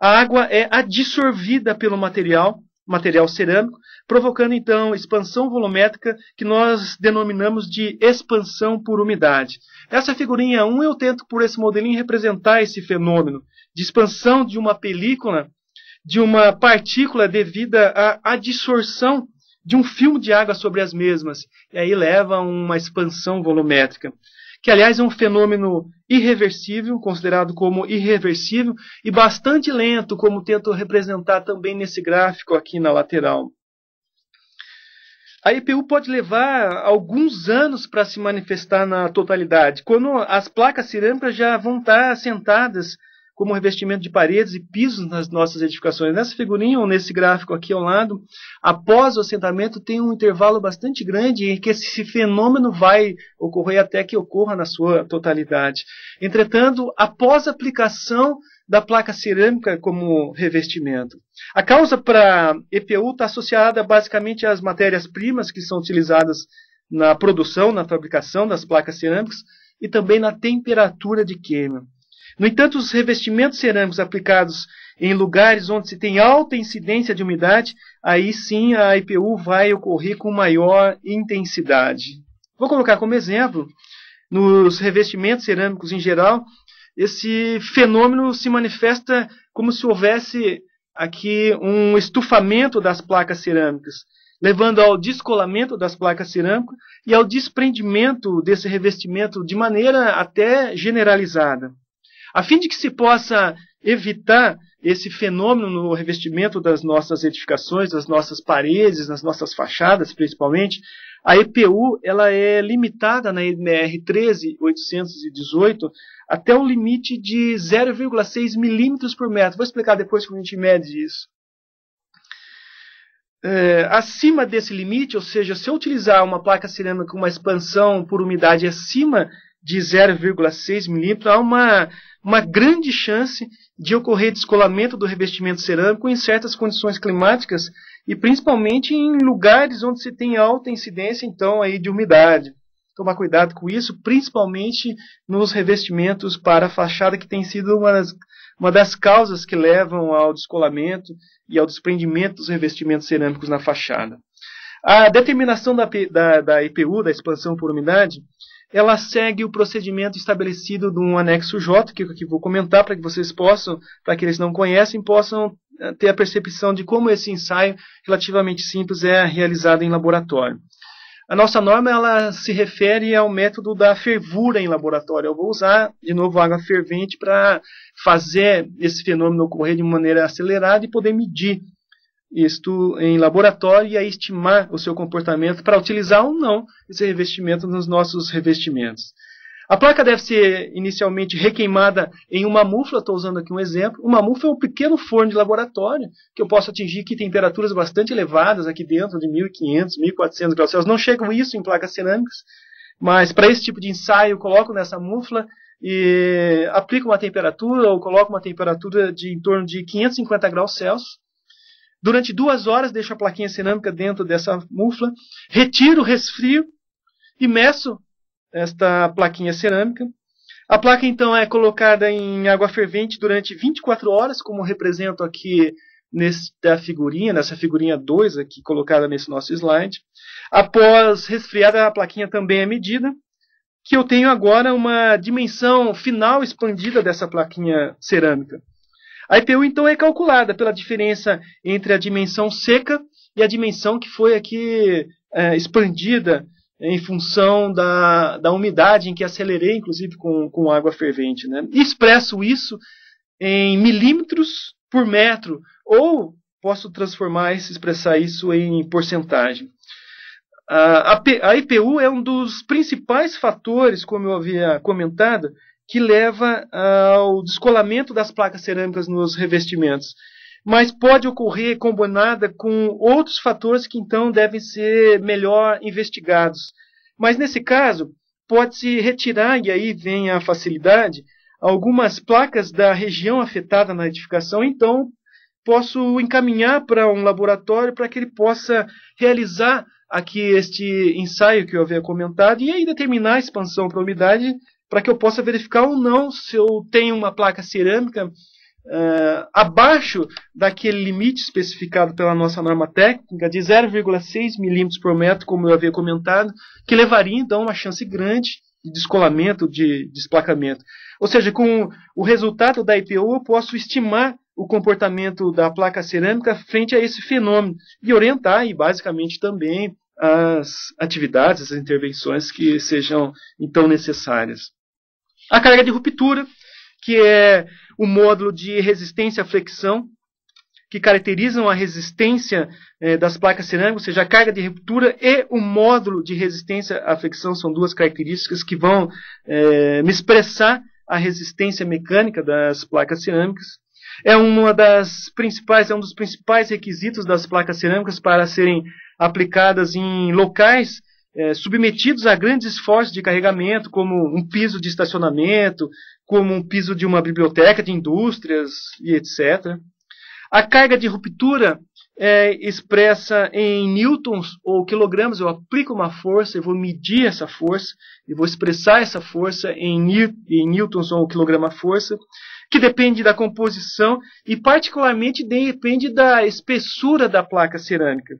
Speaker 1: a água é adsorvida pelo material material cerâmico, provocando então expansão volumétrica que nós denominamos de expansão por umidade. Essa figurinha 1 eu tento por esse modelinho representar esse fenômeno de expansão de uma película, de uma partícula devida à, adsorção dissorção de um filme de água sobre as mesmas, e aí leva a uma expansão volumétrica que aliás é um fenômeno irreversível, considerado como irreversível, e bastante lento, como tento representar também nesse gráfico aqui na lateral. A EPU pode levar alguns anos para se manifestar na totalidade, quando as placas cerâmicas já vão estar assentadas como revestimento de paredes e pisos nas nossas edificações. Nessa figurinha, ou nesse gráfico aqui ao lado, após o assentamento tem um intervalo bastante grande em que esse fenômeno vai ocorrer até que ocorra na sua totalidade. Entretanto, após a aplicação da placa cerâmica como revestimento. A causa para EPU está associada basicamente às matérias-primas que são utilizadas na produção, na fabricação das placas cerâmicas e também na temperatura de queima. No entanto, os revestimentos cerâmicos aplicados em lugares onde se tem alta incidência de umidade, aí sim a IPU vai ocorrer com maior intensidade. Vou colocar como exemplo, nos revestimentos cerâmicos em geral, esse fenômeno se manifesta como se houvesse aqui um estufamento das placas cerâmicas, levando ao descolamento das placas cerâmicas e ao desprendimento desse revestimento de maneira até generalizada a fim de que se possa evitar esse fenômeno no revestimento das nossas edificações, das nossas paredes, das nossas fachadas, principalmente, a EPU ela é limitada na NR 13818 até o limite de 0,6 milímetros por metro. Vou explicar depois como a gente mede isso. É, acima desse limite, ou seja, se eu utilizar uma placa cerâmica com uma expansão por umidade acima de 0,6 milímetros, há uma uma grande chance de ocorrer descolamento do revestimento cerâmico em certas condições climáticas e principalmente em lugares onde se tem alta incidência então aí de umidade. Tomar cuidado com isso, principalmente nos revestimentos para fachada que tem sido uma das, uma das causas que levam ao descolamento e ao desprendimento dos revestimentos cerâmicos na fachada. A determinação da, da, da IPU, da expansão por umidade, ela segue o procedimento estabelecido no anexo J, que eu aqui vou comentar para que vocês possam, para que eles não conhecem, possam eh, ter a percepção de como esse ensaio relativamente simples é realizado em laboratório. A nossa norma ela se refere ao método da fervura em laboratório. Eu vou usar de novo água fervente para fazer esse fenômeno ocorrer de maneira acelerada e poder medir isto em laboratório e a estimar o seu comportamento para utilizar ou não esse revestimento nos nossos revestimentos. A placa deve ser inicialmente requeimada em uma mufla, estou usando aqui um exemplo. Uma mufla é um pequeno forno de laboratório que eu posso atingir aqui temperaturas bastante elevadas aqui dentro, de 1500, 1400 graus Celsius. Não chegam isso em placas cerâmicas, mas para esse tipo de ensaio eu coloco nessa mufla e aplico uma temperatura ou coloco uma temperatura de em torno de 550 graus Celsius Durante duas horas deixo a plaquinha cerâmica dentro dessa mufla, retiro, resfrio e meço esta plaquinha cerâmica. A placa então é colocada em água fervente durante 24 horas, como represento aqui nesta figurinha, nessa figurinha 2 aqui colocada nesse nosso slide. Após resfriada, a plaquinha também é medida, que eu tenho agora uma dimensão final expandida dessa plaquinha cerâmica. A IPU então é calculada pela diferença entre a dimensão seca e a dimensão que foi aqui é, expandida em função da, da umidade em que acelerei, inclusive com, com água fervente. Né? Expresso isso em milímetros por metro, ou posso transformar e expressar isso em porcentagem. a IPU é um dos principais fatores, como eu havia comentado, que leva ah, ao descolamento das placas cerâmicas nos revestimentos. Mas pode ocorrer combinada com outros fatores que então devem ser melhor investigados. Mas nesse caso, pode-se retirar, e aí vem a facilidade, algumas placas da região afetada na edificação, então posso encaminhar para um laboratório para que ele possa realizar aqui este ensaio que eu havia comentado e aí determinar a expansão para a umidade para que eu possa verificar ou não se eu tenho uma placa cerâmica uh, abaixo daquele limite especificado pela nossa norma técnica de 0,6 milímetros por metro, como eu havia comentado, que levaria então uma chance grande de descolamento, de desplacamento. Ou seja, com o resultado da IPO, eu posso estimar o comportamento da placa cerâmica frente a esse fenômeno e orientar, e basicamente também, as atividades, as intervenções que sejam então necessárias. A carga de ruptura, que é o módulo de resistência à flexão, que caracterizam a resistência eh, das placas cerâmicas, ou seja, a carga de ruptura e o módulo de resistência à flexão são duas características que vão eh, me expressar a resistência mecânica das placas cerâmicas. É uma das principais, é um dos principais requisitos das placas cerâmicas para serem aplicadas em locais é, submetidos a grandes esforços de carregamento, como um piso de estacionamento, como um piso de uma biblioteca de indústrias e etc. A carga de ruptura é expressa em newtons ou quilogramas. Eu aplico uma força, eu vou medir essa força, eu vou expressar essa força em, em newtons ou quilograma-força, que depende da composição e, particularmente, depende da espessura da placa cerâmica.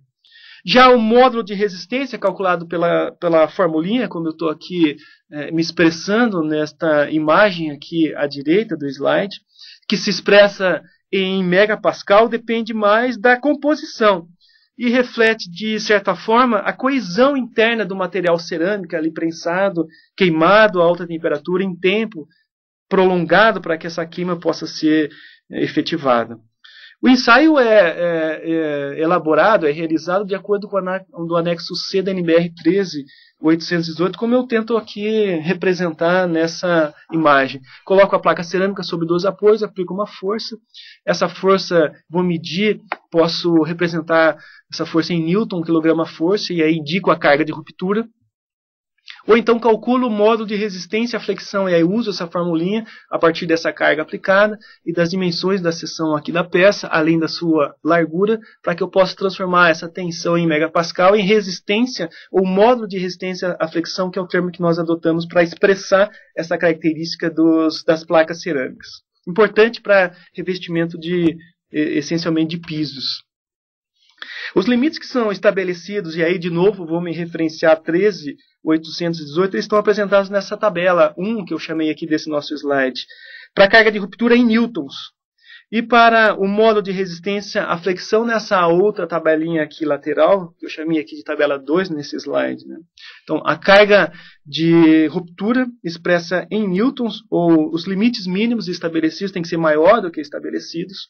Speaker 1: Já o módulo de resistência, calculado pela, pela formulinha, como eu estou aqui é, me expressando nesta imagem aqui à direita do slide, que se expressa em megapascal, depende mais da composição e reflete, de certa forma, a coesão interna do material cerâmico ali prensado, queimado a alta temperatura em tempo prolongado para que essa queima possa ser é, efetivada. O ensaio é, é, é elaborado, é realizado de acordo com o anexo C da NBR 13818, como eu tento aqui representar nessa imagem. Coloco a placa cerâmica sobre dois apoios, aplico uma força. Essa força vou medir, posso representar essa força em Newton, quilograma força, e aí indico a carga de ruptura ou então calculo o modo de resistência à flexão e aí uso essa formulinha a partir dessa carga aplicada e das dimensões da seção aqui da peça, além da sua largura, para que eu possa transformar essa tensão em megapascal em resistência, ou modo de resistência à flexão, que é o termo que nós adotamos para expressar essa característica dos, das placas cerâmicas. Importante para revestimento de essencialmente de pisos. Os limites que são estabelecidos, e aí de novo vou me referenciar a 13 818, eles estão apresentados nessa tabela 1 que eu chamei aqui desse nosso slide. Para carga de ruptura em newtons. E para o modo de resistência a flexão nessa outra tabelinha aqui lateral, que eu chamei aqui de tabela 2 nesse slide. Né? Então, a carga de ruptura expressa em newtons, ou os limites mínimos estabelecidos têm que ser maior do que estabelecidos.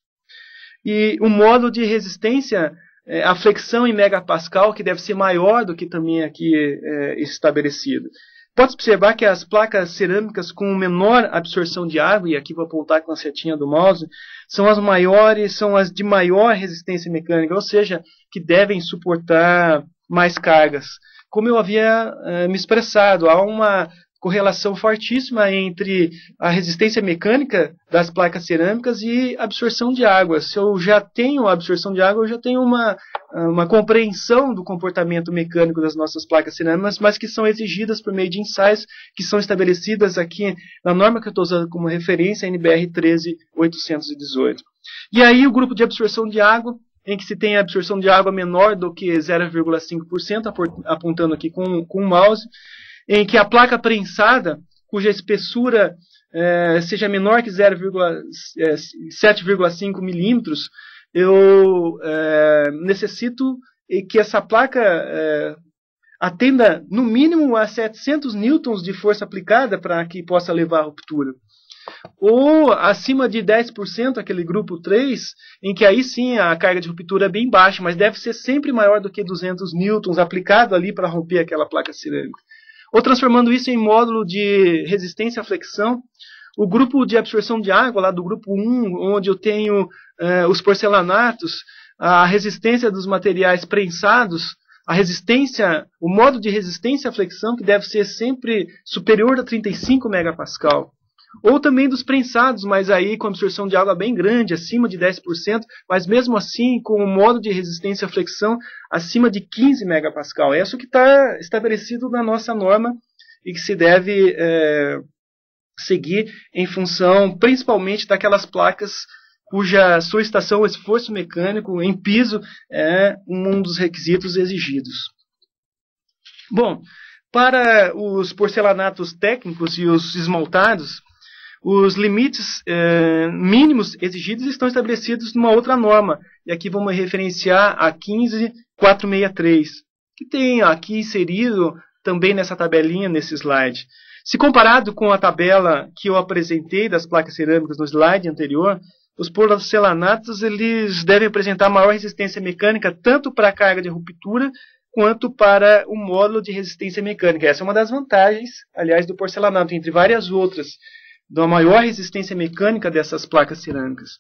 Speaker 1: E o modo de resistência é, a flexão em megapascal que deve ser maior do que também aqui é, estabelecido. Pode observar que as placas cerâmicas com menor absorção de água, e aqui vou apontar com a setinha do mouse, são as maiores, são as de maior resistência mecânica, ou seja, que devem suportar mais cargas. Como eu havia eh, me expressado, há uma correlação fortíssima entre a resistência mecânica das placas cerâmicas e absorção de água. Se eu já tenho a absorção de água, eu já tenho uma, uma compreensão do comportamento mecânico das nossas placas cerâmicas, mas que são exigidas por meio de ensaios que são estabelecidas aqui na norma que eu estou usando como referência, NBR 13818. E aí o grupo de absorção de água em que se tem a absorção de água menor do que 0,5%, apontando aqui com, com o mouse, em que a placa prensada, cuja espessura é, seja menor que 7,5 é, milímetros, eu é, necessito que essa placa é, atenda no mínimo a 700 newtons de força aplicada para que possa levar à ruptura. Ou acima de 10%, aquele grupo 3, em que aí sim a carga de ruptura é bem baixa, mas deve ser sempre maior do que 200 newtons aplicado ali para romper aquela placa cerâmica. Ou transformando isso em módulo de resistência à flexão. O grupo de absorção de água, lá do grupo 1, onde eu tenho eh, os porcelanatos, a resistência dos materiais prensados, a resistência, o modo de resistência à flexão, que deve ser sempre superior a 35 megapascal. Ou também dos prensados, mas aí com absorção de água bem grande, acima de 10%, mas mesmo assim com um modo de resistência à flexão acima de 15 MPa. É isso que está estabelecido na nossa norma e que se deve é, seguir em função principalmente daquelas placas cuja sua estação, esforço mecânico em piso é um dos requisitos exigidos. Bom, para os porcelanatos técnicos e os esmaltados, os limites eh, mínimos exigidos estão estabelecidos numa outra norma, e aqui vamos referenciar a 15463, que tem aqui inserido também nessa tabelinha, nesse slide. Se comparado com a tabela que eu apresentei das placas cerâmicas no slide anterior, os porcelanatos eles devem apresentar maior resistência mecânica tanto para a carga de ruptura quanto para o módulo de resistência mecânica. Essa é uma das vantagens, aliás, do porcelanato, entre várias outras da maior resistência mecânica dessas placas cerâmicas.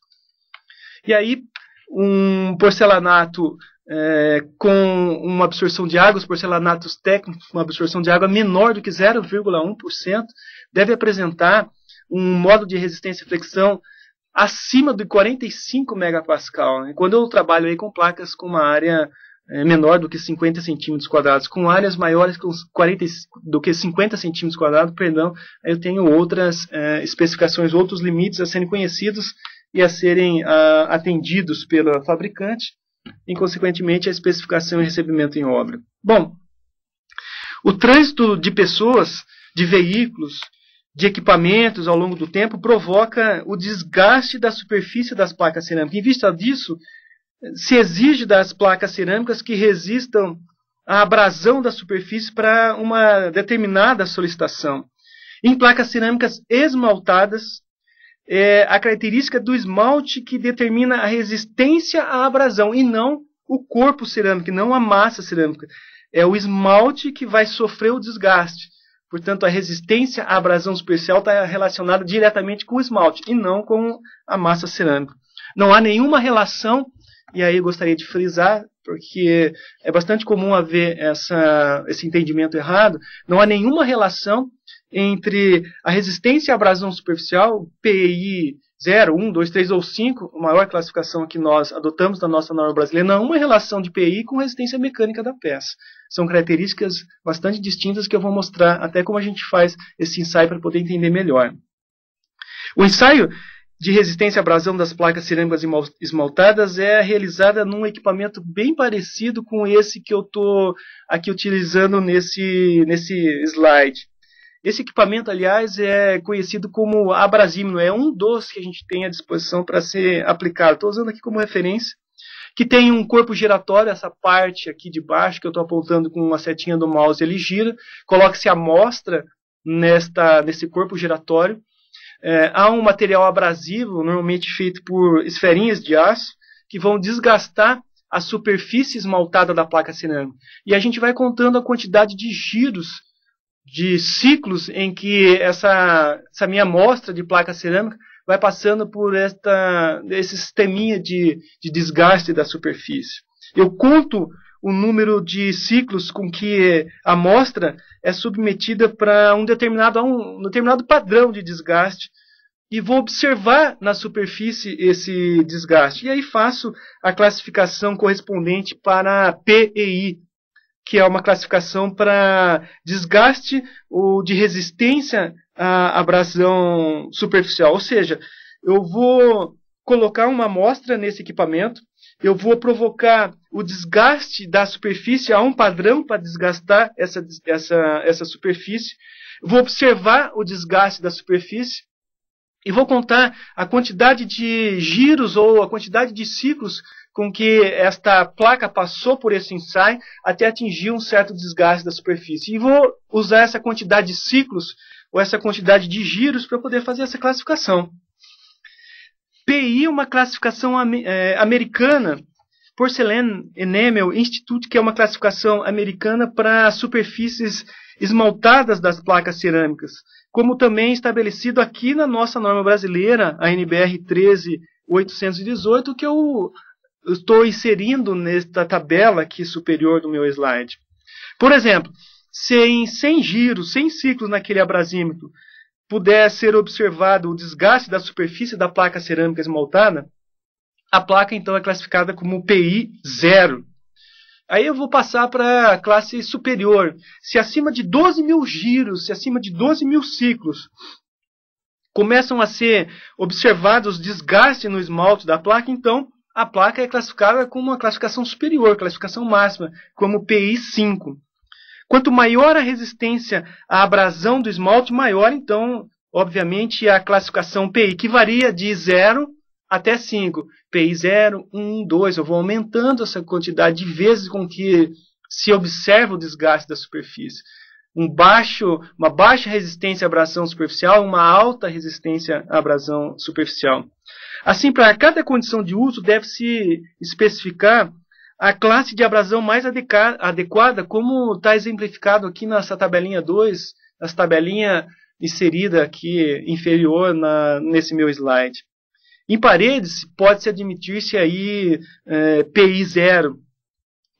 Speaker 1: E aí, um porcelanato é, com uma absorção de água, os porcelanatos técnicos com uma absorção de água menor do que 0,1%, deve apresentar um modo de resistência e flexão acima de 45 megapascal. Né? Quando eu trabalho aí com placas com uma área é, menor do que 50 centímetros quadrados, com áreas maiores que 40, do que 50 centímetros quadrados, perdão, eu tenho outras é, especificações, outros limites a serem conhecidos e a serem ah, atendidos pela fabricante, e consequentemente a especificação e recebimento em obra. Bom, o trânsito de pessoas, de veículos, de equipamentos ao longo do tempo provoca o desgaste da superfície das placas cerâmicas. Em vista disso, se exige das placas cerâmicas que resistam à abrasão da superfície para uma determinada solicitação. Em placas cerâmicas esmaltadas, é a característica do esmalte que determina a resistência à abrasão e não o corpo cerâmico, não a massa cerâmica. É o esmalte que vai sofrer o desgaste. Portanto, a resistência à abrasão superficial está relacionada diretamente com o esmalte e não com a massa cerâmica. Não há nenhuma relação e aí eu gostaria de frisar, porque é bastante comum haver essa, esse entendimento errado, não há nenhuma relação entre a resistência à abrasão superficial, PI 0, 1, 2, 3 ou 5, a maior classificação que nós adotamos na nossa norma brasileira, não há uma relação de PI com resistência mecânica da peça. São características bastante distintas que eu vou mostrar até como a gente faz esse ensaio para poder entender melhor. O ensaio de resistência à abrasão das placas cerâmicas esmaltadas é realizada num equipamento bem parecido com esse que eu estou aqui utilizando nesse, nesse slide. Esse equipamento, aliás, é conhecido como abrasímino, é? é um dos que a gente tem à disposição para ser aplicado. Estou usando aqui como referência, que tem um corpo giratório, essa parte aqui de baixo que eu estou apontando com uma setinha do mouse, ele gira, coloca-se a amostra nesta, nesse corpo giratório, é, há um material abrasivo, normalmente feito por esferinhas de aço, que vão desgastar a superfície esmaltada da placa cerâmica. E a gente vai contando a quantidade de giros, de ciclos em que essa, essa minha amostra de placa cerâmica vai passando por esta, esse sisteminha de, de desgaste da superfície. Eu conto o número de ciclos com que a amostra é submetida para um determinado, um, determinado padrão de desgaste e vou observar na superfície esse desgaste. E aí faço a classificação correspondente para PEI, que é uma classificação para desgaste ou de resistência à abrasão superficial. Ou seja, eu vou colocar uma amostra nesse equipamento, eu vou provocar o desgaste da superfície, há um padrão para desgastar essa, essa, essa superfície, vou observar o desgaste da superfície e vou contar a quantidade de giros ou a quantidade de ciclos com que esta placa passou por esse ensaio até atingir um certo desgaste da superfície. E vou usar essa quantidade de ciclos ou essa quantidade de giros para poder fazer essa classificação. PI é uma classificação é, americana, Porcelain Enamel Institute, que é uma classificação americana para superfícies esmaltadas das placas cerâmicas, como também estabelecido aqui na nossa norma brasileira, a NBR 13818, que eu estou inserindo nesta tabela aqui superior do meu slide. Por exemplo, se em 100 giros, 100 ciclos naquele abrasímetro, puder ser observado o desgaste da superfície da placa cerâmica esmaltada, a placa então é classificada como PI 0. Aí eu vou passar para a classe superior. Se acima de 12 mil giros, se acima de 12 mil ciclos, começam a ser observados desgaste no esmalte da placa, então a placa é classificada como uma classificação superior, classificação máxima, como PI 5. Quanto maior a resistência à abrasão do esmalte, maior então, obviamente, a classificação PI, que varia de 0 até 5. PI 0, 1, 2, eu vou aumentando essa quantidade de vezes com que se observa o desgaste da superfície. Um baixo, uma baixa resistência à abrasão superficial, uma alta resistência à abrasão superficial. Assim, para cada condição de uso, deve-se especificar a classe de abrasão mais adequada, como está exemplificado aqui nessa tabelinha 2, nessa tabelinha inserida aqui inferior na, nesse meu slide. Em paredes, pode-se admitir-se aí é, PI 0.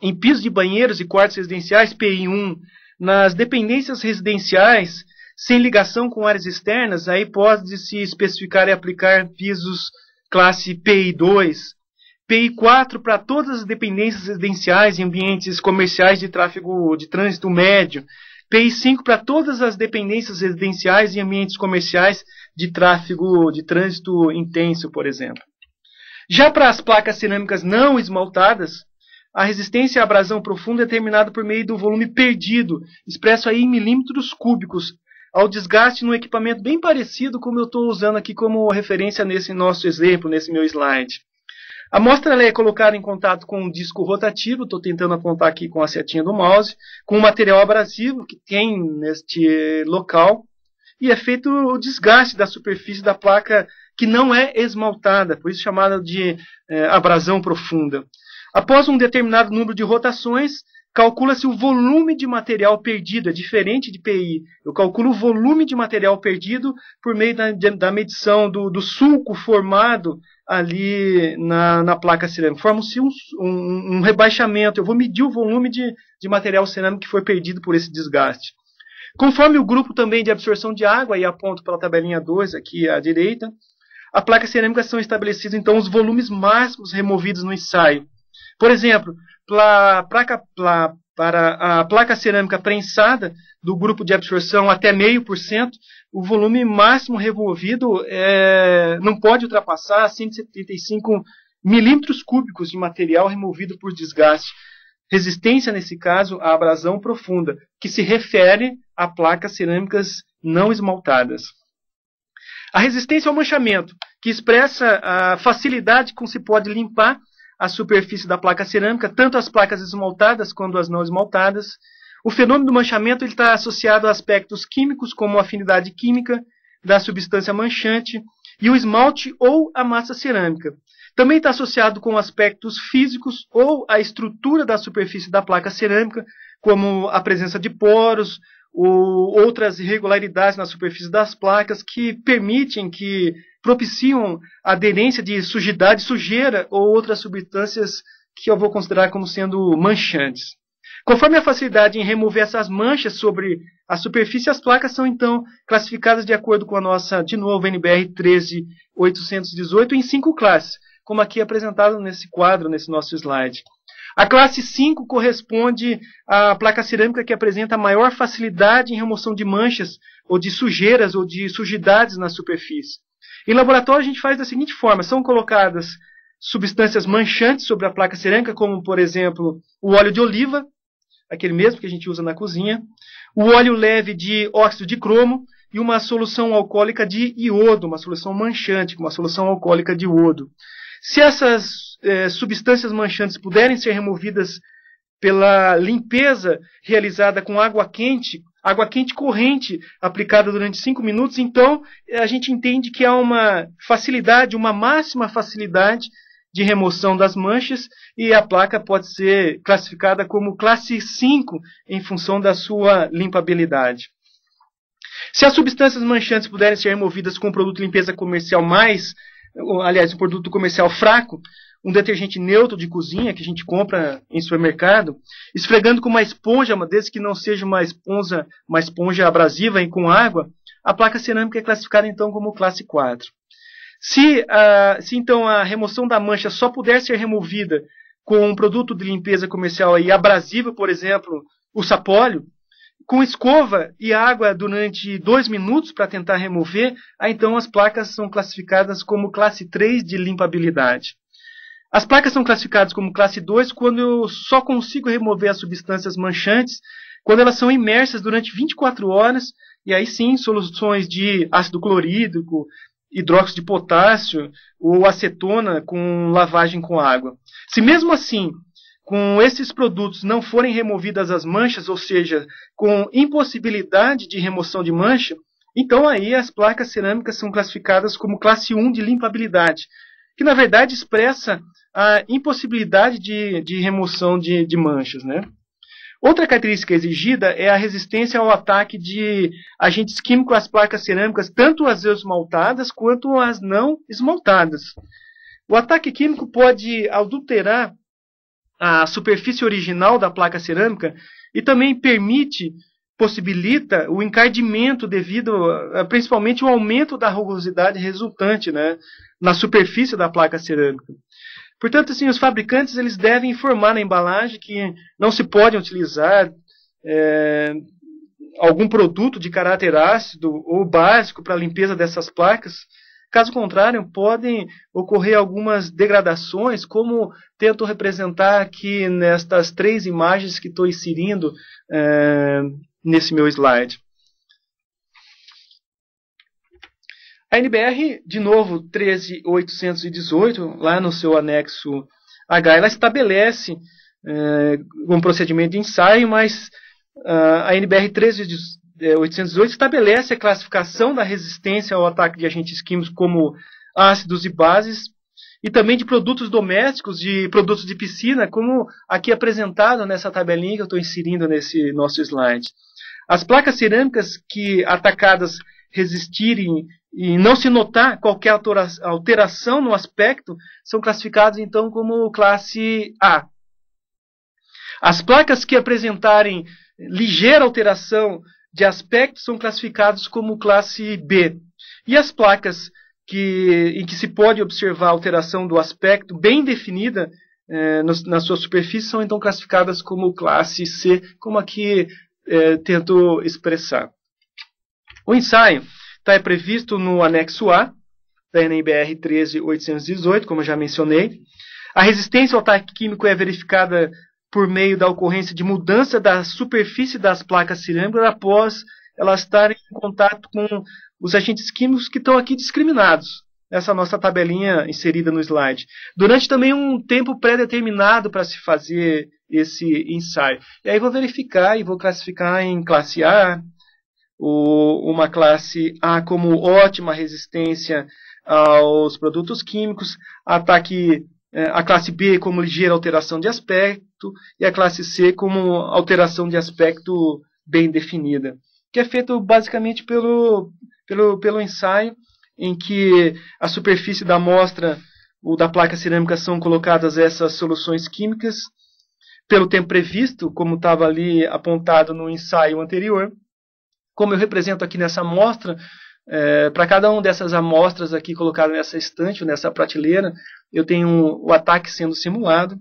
Speaker 1: Em pisos de banheiros e quartos residenciais, PI 1. Nas dependências residenciais, sem ligação com áreas externas, aí pode-se especificar e aplicar pisos classe PI 2. PI4 para todas as dependências residenciais e ambientes comerciais de tráfego de trânsito médio. PI5 para todas as dependências residenciais e ambientes comerciais de tráfego de trânsito intenso, por exemplo. Já para as placas cerâmicas não esmaltadas, a resistência à abrasão profunda é determinada por meio do volume perdido, expresso aí em milímetros cúbicos, ao desgaste num equipamento bem parecido como eu estou usando aqui como referência nesse nosso exemplo, nesse meu slide. A amostra é colocada em contato com um disco rotativo, estou tentando apontar aqui com a setinha do mouse, com um material abrasivo que tem neste local, e é feito o desgaste da superfície da placa que não é esmaltada, por isso chamada de é, abrasão profunda. Após um determinado número de rotações, calcula-se o volume de material perdido, é diferente de PI. Eu calculo o volume de material perdido por meio da, da medição do, do sulco formado ali na, na placa cerâmica. Forma-se um, um, um, rebaixamento. Eu vou medir o volume de, de material cerâmico que foi perdido por esse desgaste. Conforme o grupo também de absorção de água, e aponto pela tabelinha 2 aqui à direita, a placa cerâmica são estabelecidos então os volumes máximos removidos no ensaio. Por exemplo, pla, placa, pla, para a placa cerâmica prensada do grupo de absorção até 0,5%, o volume máximo removido é, não pode ultrapassar 175 milímetros cúbicos de material removido por desgaste. Resistência, nesse caso, à abrasão profunda, que se refere a placas cerâmicas não esmaltadas. A resistência ao manchamento, que expressa a facilidade com que se pode limpar a superfície da placa cerâmica, tanto as placas esmaltadas quanto as não esmaltadas. O fenômeno do manchamento está associado a aspectos químicos, como a afinidade química da substância manchante e o esmalte ou a massa cerâmica. Também está associado com aspectos físicos ou a estrutura da superfície da placa cerâmica, como a presença de poros ou outras irregularidades na superfície das placas que permitem que propiciam a aderência de sujidade, sujeira ou outras substâncias que eu vou considerar como sendo manchantes. Conforme a facilidade em remover essas manchas sobre a superfície, as placas são então classificadas de acordo com a nossa, de novo, NBR 13818 em cinco classes, como aqui apresentado nesse quadro, nesse nosso slide. A classe 5 corresponde à placa cerâmica que apresenta maior facilidade em remoção de manchas ou de sujeiras ou de sujidades na superfície. Em laboratório a gente faz da seguinte forma, são colocadas substâncias manchantes sobre a placa cerâmica, como, por exemplo, o óleo de oliva, aquele mesmo que a gente usa na cozinha, o óleo leve de óxido de cromo e uma solução alcoólica de iodo, uma solução manchante, uma solução alcoólica de iodo. Se essas eh, substâncias manchantes puderem ser removidas pela limpeza realizada com água quente, água quente corrente aplicada durante cinco minutos, então a gente entende que há uma facilidade, uma máxima facilidade de remoção das manchas e a placa pode ser classificada como classe 5 em função da sua limpabilidade. Se as substâncias manchantes puderem ser removidas com um produto de limpeza comercial mais, aliás, um produto comercial fraco, um detergente neutro de cozinha que a gente compra em supermercado, esfregando com uma esponja, desde que não seja uma esponja, uma esponja abrasiva e com água, a placa cerâmica é classificada então como classe 4. Se, uh, se então a remoção da mancha só puder ser removida com um produto de limpeza comercial aí, abrasivo, por exemplo, o sapólio, com escova e água durante dois minutos para tentar remover, aí então as placas são classificadas como classe 3 de limpabilidade. As placas são classificadas como classe 2 quando eu só consigo remover as substâncias manchantes quando elas são imersas durante 24 horas, e aí sim, soluções de ácido clorídrico, hidróxido de potássio ou acetona com lavagem com água. Se mesmo assim, com esses produtos não forem removidas as manchas, ou seja, com impossibilidade de remoção de mancha, então aí as placas cerâmicas são classificadas como classe 1 de limpabilidade, que na verdade expressa a impossibilidade de, de remoção de, de manchas, né? Outra característica exigida é a resistência ao ataque de agentes químicos às placas cerâmicas, tanto as esmaltadas quanto as não esmaltadas. O ataque químico pode adulterar a superfície original da placa cerâmica e também permite, possibilita o encardimento devido eh, principalmente ao aumento da rugosidade resultante né, na superfície da placa cerâmica. Portanto, assim, os fabricantes eles devem informar na embalagem que não se pode utilizar é, algum produto de caráter ácido ou básico para a limpeza dessas placas. Caso contrário, podem ocorrer algumas degradações, como tento representar aqui nestas três imagens que estou inserindo é, nesse meu slide. A NBR, de novo, 13818, lá no seu anexo H, ela estabelece eh, um procedimento de ensaio, mas uh, a NBR 13818 estabelece a classificação da resistência ao ataque de agentes químicos como ácidos e bases, e também de produtos domésticos, de produtos de piscina, como aqui apresentado nessa tabelinha que eu estou inserindo nesse nosso slide. As placas cerâmicas que atacadas resistirem e não se notar qualquer alteração no aspecto, são classificados então como classe A. As placas que apresentarem ligeira alteração de aspecto são classificados como classe B. E as placas que, em que se pode observar alteração do aspecto bem definida eh, no, na sua superfície são então classificadas como classe C, como aqui eh, tento expressar. O ensaio Está previsto no anexo A da NBR 13818, como eu já mencionei. A resistência ao ataque químico é verificada por meio da ocorrência de mudança da superfície das placas cerâmicas após elas estarem em contato com os agentes químicos que estão aqui discriminados nessa nossa tabelinha inserida no slide. Durante também um tempo pré-determinado para se fazer esse ensaio. E aí vou verificar e vou classificar em classe A, o, uma classe A como ótima resistência aos produtos químicos, ataque eh, a classe B como ligeira alteração de aspecto e a classe C como alteração de aspecto bem definida, que é feito basicamente pelo, pelo, pelo ensaio em que a superfície da amostra ou da placa cerâmica são colocadas essas soluções químicas pelo tempo previsto, como estava ali apontado no ensaio anterior, como eu represento aqui nessa amostra, é, para cada uma dessas amostras aqui colocadas nessa estante, nessa prateleira, eu tenho o ataque sendo simulado.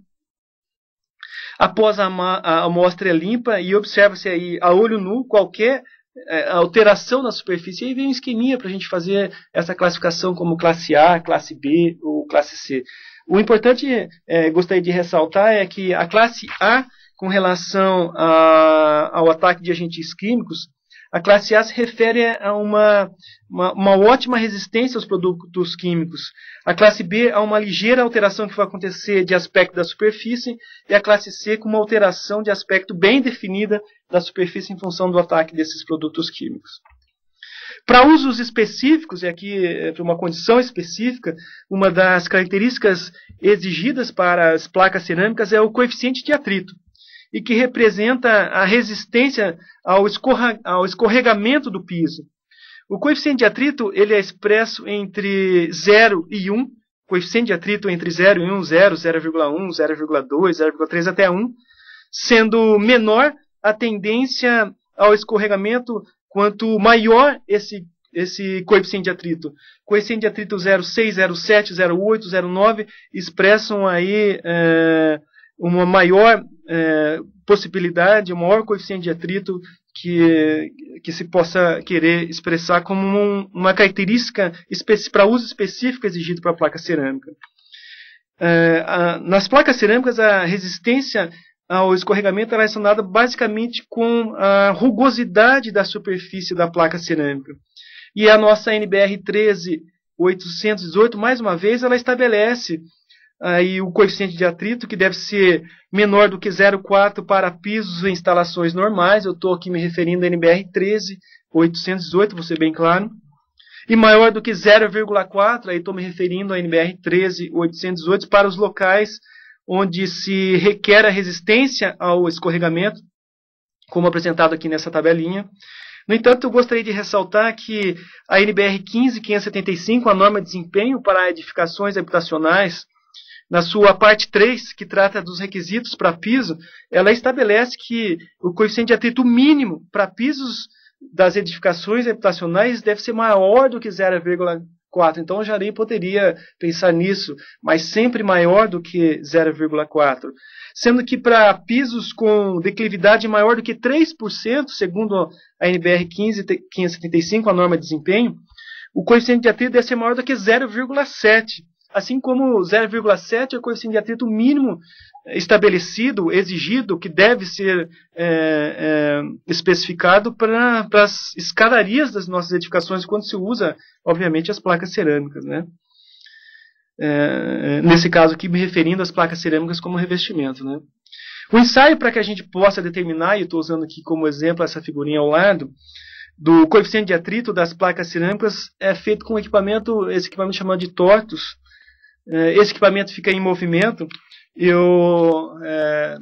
Speaker 1: Após a, a amostra é limpa e observa-se aí a olho nu qualquer é, alteração na superfície. E aí vem um esqueminha para a gente fazer essa classificação como classe A, classe B ou classe C. O importante, é, gostaria de ressaltar, é que a classe A, com relação a, ao ataque de agentes químicos, a classe A se refere a uma, uma, uma, ótima resistência aos produtos químicos. A classe B a uma ligeira alteração que vai acontecer de aspecto da superfície. E a classe C com uma alteração de aspecto bem definida da superfície em função do ataque desses produtos químicos. Para usos específicos, e aqui eh, para uma condição específica, uma das características exigidas para as placas cerâmicas é o coeficiente de atrito e que representa a resistência ao, escorra, ao escorregamento do piso. O coeficiente de atrito ele é expresso entre 0 e 1, coeficiente de atrito entre 0 e 1, 0, 0,1, 0,2, 0,3 até 1, sendo menor a tendência ao escorregamento quanto maior esse esse coeficiente de atrito. Coeficiente de atrito 0,6, 0,7, 0,8, 0,9 expressam aí é, uma maior é, possibilidade, um maior coeficiente de atrito que, que se possa querer expressar como um, uma característica para uso específico exigido para a placa cerâmica. É, a, nas placas cerâmicas, a resistência ao escorregamento é relacionada basicamente com a rugosidade da superfície da placa cerâmica. E a nossa NBR 13818, mais uma vez, ela estabelece aí o coeficiente de atrito, que deve ser menor do que 0,4 para pisos e instalações normais, eu estou aqui me referindo a NBR 13808, vou ser bem claro, e maior do que 0,4, aí estou me referindo a NBR 13808 para os locais onde se requer a resistência ao escorregamento, como apresentado aqui nessa tabelinha. No entanto, eu gostaria de ressaltar que a NBR 15575, a norma de desempenho para edificações habitacionais, na sua parte 3, que trata dos requisitos para piso, ela estabelece que o coeficiente de atrito mínimo para pisos das edificações habitacionais deve ser maior do que 0,4. Então, já nem poderia pensar nisso, mas sempre maior do que 0,4. Sendo que para pisos com declividade maior do que 3%, segundo a NBR 15, 575, a norma de desempenho, o coeficiente de atrito deve ser maior do que 0,7 assim como 0,7 é o coeficiente assim, de atrito mínimo eh, estabelecido, exigido, que deve ser é, é, especificado para as escadarias das nossas edificações quando se usa, obviamente, as placas cerâmicas. Né? É, nesse caso aqui, me referindo às placas cerâmicas como revestimento. Né? O ensaio para que a gente possa determinar, e estou usando aqui como exemplo essa figurinha ao lado, do coeficiente de atrito das placas cerâmicas é feito com equipamento, esse equipamento chamado de tortos, é, esse equipamento fica em movimento eu, é,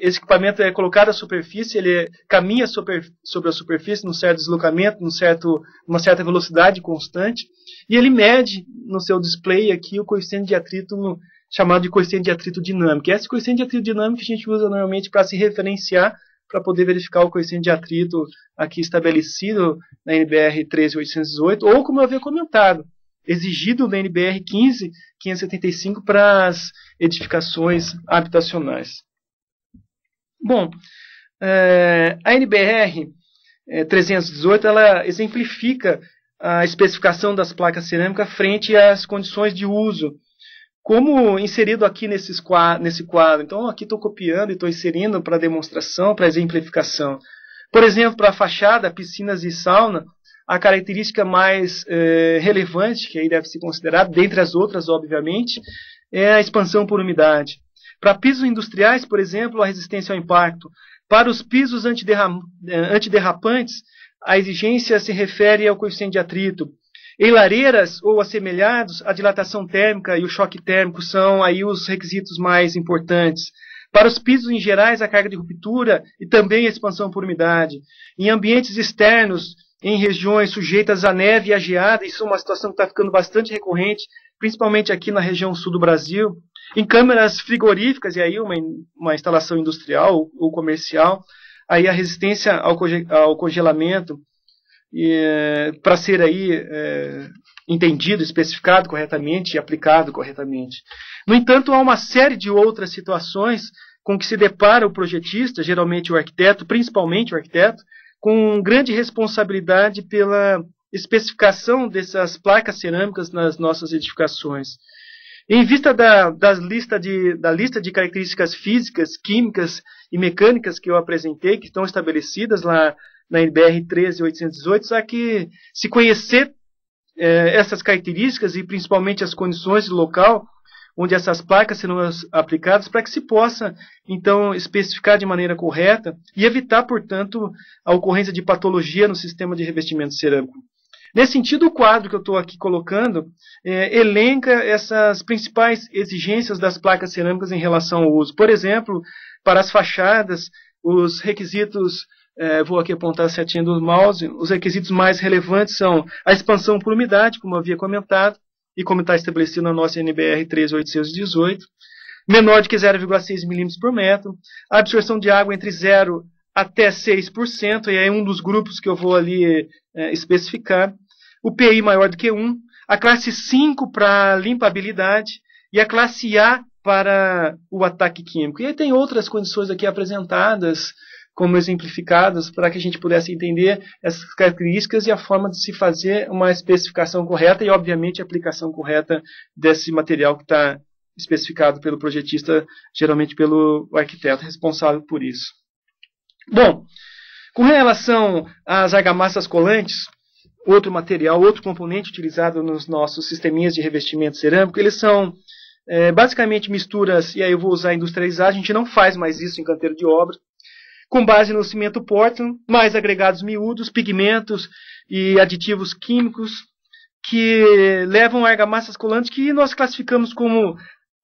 Speaker 1: esse equipamento é colocado à superfície, ele caminha super, sobre a superfície num certo deslocamento, num certo, uma certa velocidade constante, e ele mede no seu display aqui o coeficiente de atrito chamado de coeficiente de atrito dinâmico. esse coeficiente de atrito dinâmico a gente usa normalmente para se referenciar para poder verificar o coeficiente de atrito aqui estabelecido na NBR 13808, ou como eu havia comentado, exigido da NBR 15.575 para as edificações habitacionais. Bom, é, a NBR é, 318 ela exemplifica a especificação das placas cerâmicas frente às condições de uso. Como inserido aqui nesses nesse quadro. Então, aqui estou copiando e estou inserindo para demonstração, para exemplificação. Por exemplo, para a fachada, piscinas e sauna, a característica mais eh, relevante, que aí deve ser considerada, dentre as outras, obviamente, é a expansão por umidade. Para pisos industriais, por exemplo, a resistência ao impacto. Para os pisos eh, antiderrapantes, a exigência se refere ao coeficiente de atrito. Em lareiras ou assemelhados, a dilatação térmica e o choque térmico são aí os requisitos mais importantes. Para os pisos em gerais, a carga de ruptura e também a expansão por umidade. Em ambientes externos, em regiões sujeitas à neve e à geada. Isso é uma situação que está ficando bastante recorrente, principalmente aqui na região sul do Brasil. Em câmeras frigoríficas, e aí uma, uma instalação industrial ou comercial, aí a resistência ao, conge ao congelamento, é, eh, para ser aí é, entendido, especificado corretamente e aplicado corretamente. No entanto, há uma série de outras situações com que se depara o projetista, geralmente o arquiteto, principalmente o arquiteto, com grande responsabilidade pela especificação dessas placas cerâmicas nas nossas edificações. Em vista da, das lista de, da lista de características físicas, químicas e mecânicas que eu apresentei, que estão estabelecidas lá na NBR 13818, há que se conhecer eh, essas características e principalmente as condições de local onde essas placas serão aplicadas para que se possa, então, especificar de maneira correta e evitar, portanto, a ocorrência de patologia no sistema de revestimento cerâmico. Nesse sentido, o quadro que eu estou aqui colocando é, elenca essas principais exigências das placas cerâmicas em relação ao uso. Por exemplo, para as fachadas, os requisitos é, vou aqui apontar a setinha do mouse, os requisitos mais relevantes são a expansão por umidade, como havia comentado, e como está estabelecido na nossa NBR 13818, menor de que 0,6 milímetros por metro, a absorção de água entre 0 até 6%, e é um dos grupos que eu vou ali é, especificar, o PI maior do que 1, a classe 5 para limpabilidade e a classe A para o ataque químico. E aí tem outras condições aqui apresentadas, como exemplificadas para que a gente pudesse entender essas características e a forma de se fazer uma especificação correta e, obviamente, a aplicação correta desse material que está especificado pelo projetista, geralmente pelo arquiteto responsável por isso. Bom, com relação às argamassas colantes, outro material, outro componente utilizado nos nossos sisteminhas de revestimento cerâmico, eles são é, basicamente misturas, e aí eu vou usar industrializar, a gente não faz mais isso em canteiro de obra, com base no cimento Portland, mais agregados miúdos, pigmentos e aditivos químicos que levam argamassas colantes que nós classificamos como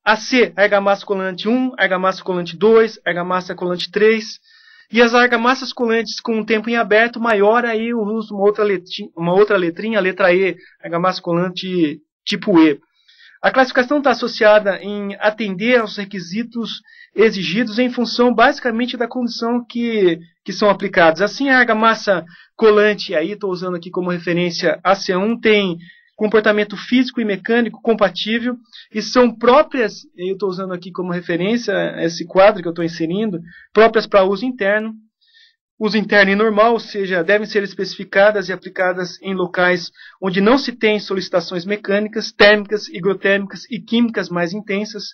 Speaker 1: AC, argamassa colante 1, argamassa colante 2, argamassa colante 3. E as argamassas colantes com o tempo em aberto maior, aí eu uso uma outra, letrinha, uma outra letrinha, a letra E, argamassa colante tipo E. A classificação está associada em atender aos requisitos exigidos em função basicamente da condição que, que são aplicados. Assim, a argamassa colante, aí estou usando aqui como referência a C1, tem comportamento físico e mecânico compatível e são próprias, eu estou usando aqui como referência esse quadro que eu estou inserindo, próprias para uso interno, uso interno e normal, ou seja, devem ser especificadas e aplicadas em locais onde não se tem solicitações mecânicas, térmicas, hidrotérmicas e químicas mais intensas.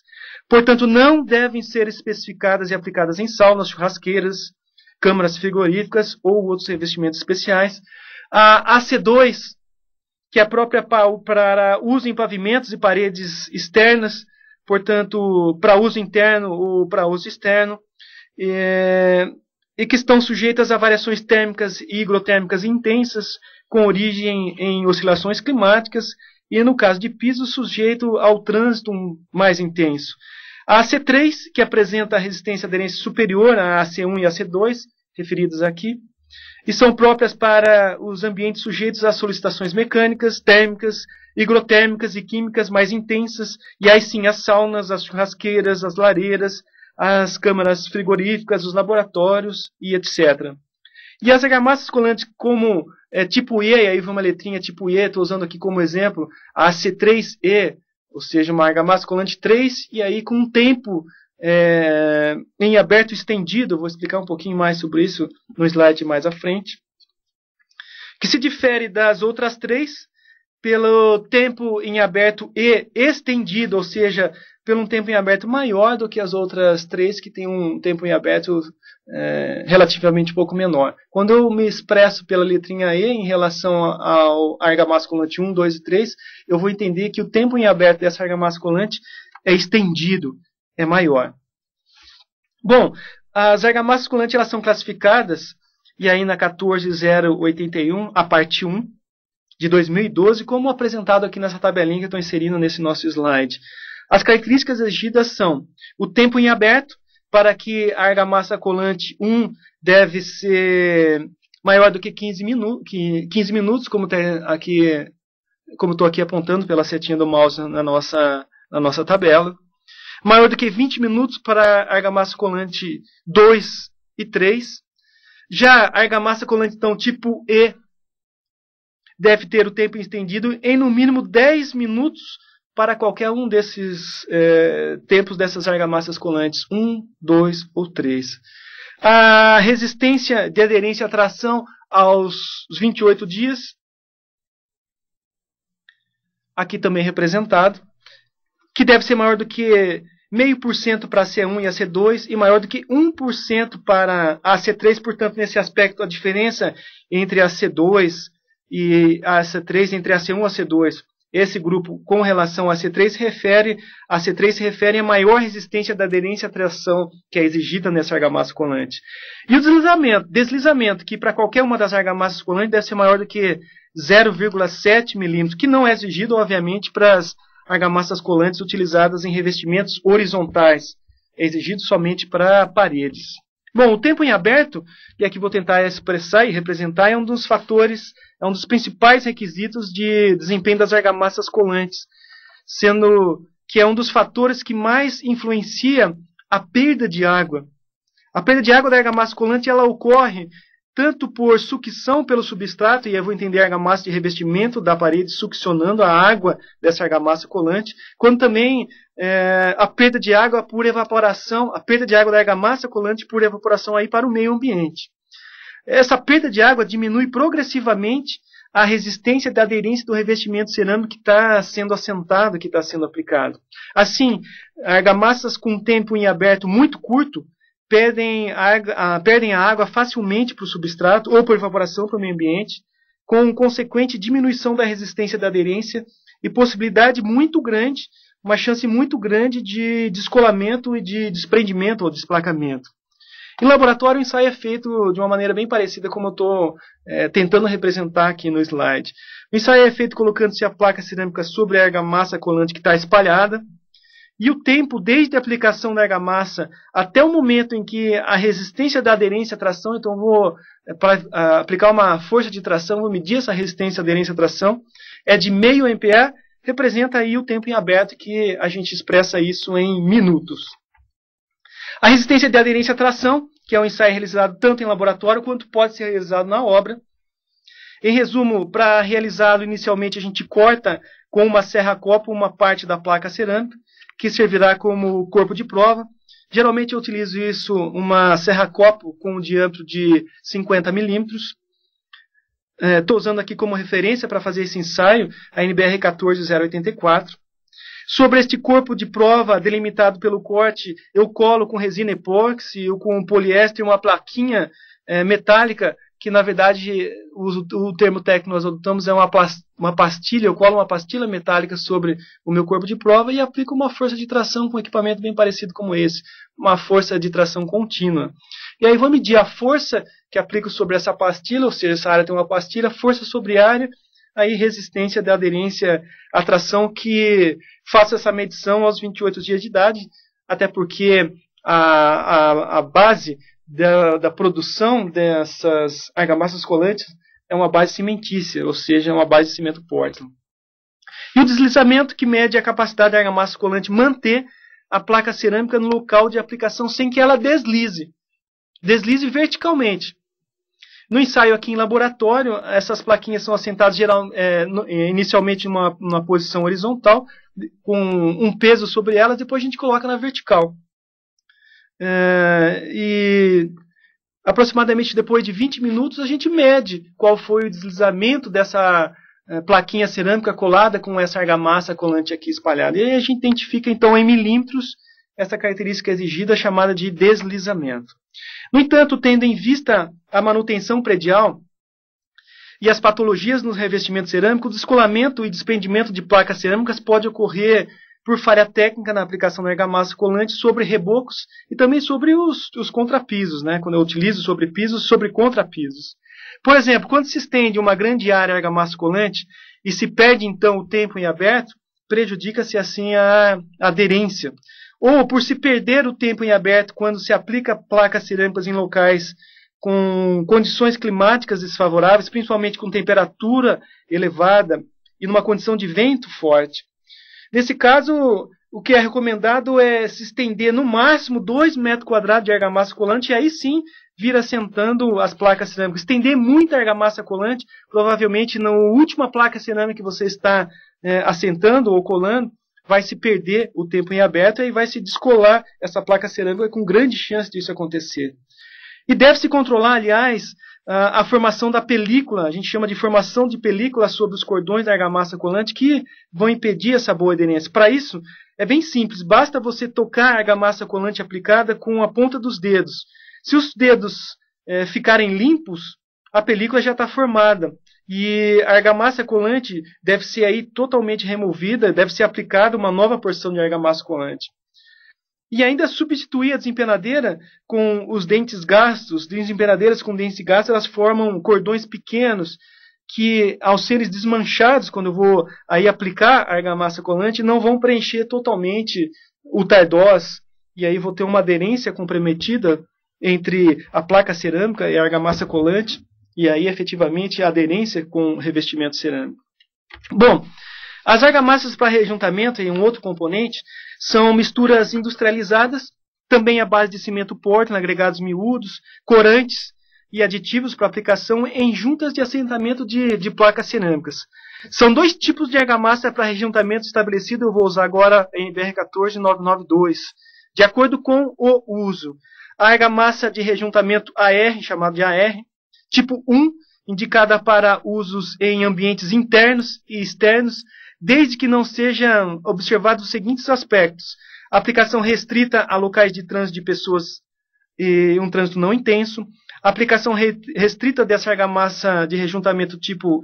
Speaker 1: Portanto, não devem ser especificadas e aplicadas em saunas, churrasqueiras, câmaras frigoríficas ou outros revestimentos especiais. A AC2, que é própria para uso em pavimentos e paredes externas, portanto, para uso interno ou para uso externo. É, e que estão sujeitas a variações térmicas e higrotérmicas intensas, com origem em oscilações climáticas, e no caso de piso, sujeito ao trânsito mais intenso. A AC3, que apresenta resistência aderência superior à AC1 e AC2, referidas aqui, e são próprias para os ambientes sujeitos a solicitações mecânicas, térmicas, higrotérmicas e químicas mais intensas, e aí sim as saunas, as churrasqueiras, as lareiras, as câmaras frigoríficas, os laboratórios e etc. E as argamassas colantes como é, tipo E, aí vem uma letrinha tipo E, estou usando aqui como exemplo, a C3E, ou seja, uma argamassa colante 3, e aí com um tempo é, em aberto estendido, vou explicar um pouquinho mais sobre isso no slide mais à frente, que se difere das outras três pelo tempo em aberto e estendido, ou seja, pelo um tempo em aberto maior do que as outras três que têm um tempo em aberto é, relativamente pouco menor. Quando eu me expresso pela letrinha E em relação ao argamassa colante 1, 2 e 3, eu vou entender que o tempo em aberto dessa argamassa colante é estendido, é maior. Bom, as argamassas colantes elas são classificadas, e aí na 14081, a parte 1 de 2012, como apresentado aqui nessa tabelinha que eu estou inserindo nesse nosso slide. As características exigidas são o tempo em aberto, para que a argamassa colante 1 deve ser maior do que 15, minu 15 minutos, como aqui como estou aqui apontando pela setinha do mouse na nossa, na nossa tabela. Maior do que 20 minutos para argamassa colante 2 e 3. Já a argamassa colante, então, tipo E, deve ter o tempo estendido em no mínimo 10 minutos para qualquer um desses é, tempos dessas argamassas colantes, 1, 2 ou 3. A resistência de aderência à tração aos 28 dias, aqui também representado, que deve ser maior do que 0,5% para a C1 e a C2 e maior do que 1% para a C3. Portanto, nesse aspecto, a diferença entre a C2 e a C3, entre a C1 e a C2, esse grupo com relação a C3 refere a C3 se refere a maior resistência da aderência à tração que é exigida nessa argamassa colante. E o deslizamento, deslizamento que para qualquer uma das argamassas colantes deve ser maior do que 0,7 milímetros, que não é exigido, obviamente, para as argamassas colantes utilizadas em revestimentos horizontais, é exigido somente para paredes. Bom, o tempo em aberto, e aqui vou tentar expressar e representar, é um dos fatores, é um dos principais requisitos de desempenho das argamassas colantes, sendo que é um dos fatores que mais influencia a perda de água. A perda de água da argamassa colante ela ocorre tanto por sucção pelo substrato, e eu vou entender a argamassa de revestimento da parede succionando a água dessa argamassa colante, quanto também é, a perda de água por evaporação, a perda de água da argamassa colante por evaporação aí para o meio ambiente. Essa perda de água diminui progressivamente a resistência da aderência do revestimento cerâmico que está sendo assentado, que está sendo aplicado. Assim, argamassas com tempo em aberto muito curto, perdem a, ah, perdem a água facilmente para o substrato ou por evaporação para o meio ambiente, com consequente diminuição da resistência da aderência e possibilidade muito grande, uma chance muito grande de descolamento e de desprendimento ou desplacamento. Em laboratório, o ensaio é feito de uma maneira bem parecida como eu estou eh, é, tentando representar aqui no slide. O ensaio é feito colocando-se a placa cerâmica sobre a argamassa colante que está espalhada, e o tempo desde a aplicação da argamassa até o momento em que a resistência da aderência à tração, então vou eh, para ah, aplicar uma força de tração, vou medir essa resistência à aderência à tração, é de meio ampere, representa aí o tempo em aberto que a gente expressa isso em minutos. A resistência de aderência à tração, que é um ensaio realizado tanto em laboratório quanto pode ser realizado na obra. Em resumo, para realizá-lo inicialmente a gente corta com uma serra copo uma parte da placa cerâmica que servirá como corpo de prova. Geralmente eu utilizo isso uma serra-copo com um diâmetro de 50 milímetros. Estou é, usando aqui como referência para fazer esse ensaio a NBR 14084. Sobre este corpo de prova delimitado pelo corte, eu colo com resina epóxi ou com poliéster uma plaquinha é, metálica que na verdade uso o termo técnico nós adotamos é uma, uma pastilha, eu colo uma pastilha metálica sobre o meu corpo de prova e aplico uma força de tração com um equipamento bem parecido como esse, uma força de tração contínua. E aí vou medir a força que aplico sobre essa pastilha, ou seja, essa área tem uma pastilha, força sobre área, aí resistência da aderência à tração que faço essa medição aos 28 dias de idade, até porque a, a, a base da, da produção dessas argamassas colantes é uma base cimentícia, ou seja, é uma base de cimento Portland. E o deslizamento que mede a capacidade da argamassa colante manter a placa cerâmica no local de aplicação sem que ela deslize. Deslize verticalmente. No ensaio aqui em laboratório, essas plaquinhas são assentadas geral, é, é inicialmente numa, numa posição horizontal, com um peso sobre elas, depois a gente coloca na vertical. É, e aproximadamente depois de 20 minutos a gente mede qual foi o deslizamento dessa é, plaquinha cerâmica colada com essa argamassa colante aqui espalhada. E aí a gente identifica então em milímetros essa característica exigida chamada de deslizamento. No entanto, tendo em vista a manutenção predial, e as patologias nos revestimentos cerâmicos, o descolamento e desprendimento de placas cerâmicas pode ocorrer por falha técnica na aplicação da argamassa colante sobre rebocos e também sobre os, os contrapisos, né? quando eu utilizo sobre pisos, sobre contrapisos. Por exemplo, quando se estende uma grande área argamassa colante e se perde então o tempo em aberto, prejudica-se assim a aderência. Ou por se perder o tempo em aberto quando se aplica placas cerâmicas em locais com condições climáticas desfavoráveis, principalmente com temperatura elevada e numa condição de vento forte. Nesse caso, o que é recomendado é se estender no máximo 2 metros quadrados de argamassa colante e aí sim vir assentando as placas cerâmicas. Estender muita argamassa colante, provavelmente na última placa cerâmica que você está é, assentando ou colando, vai se perder o tempo em aberto e vai se descolar essa placa cerâmica com grande chance disso acontecer. E deve-se controlar, aliás, ah, a formação da película, a gente chama de formação de película sobre os cordões da argamassa colante que vão impedir essa boa aderência. Para isso, é bem simples, basta você tocar a argamassa colante aplicada com a ponta dos dedos. Se os dedos é, ficarem limpos, a película já está formada. E a argamassa colante deve ser aí totalmente removida, deve ser aplicada uma nova porção de argamassa colante e ainda substituir a desempenadeira com os dentes gastos. Desempenadeiras com dentes gastos elas formam cordões pequenos que, ao serem desmanchados, quando eu vou aí aplicar a argamassa colante, não vão preencher totalmente o tardós. E aí vou ter uma aderência comprometida entre a placa cerâmica e a argamassa colante, e aí efetivamente a aderência com o revestimento cerâmico. Bom, as argamassas para rejuntamento, em um outro componente, são misturas industrializadas, também à base de cimento Portland, agregados miúdos, corantes e aditivos para aplicação em juntas de assentamento de, de placas cerâmicas. São dois tipos de argamassa para rejuntamento estabelecido, eu vou usar agora em BR 14992, de acordo com o uso. A argamassa de rejuntamento AR, chamada de AR, tipo 1, indicada para usos em ambientes internos e externos, desde que não sejam observados os seguintes aspectos: aplicação restrita a locais de trânsito de pessoas e um trânsito não intenso, aplicação restrita dessa argamassa de rejuntamento tipo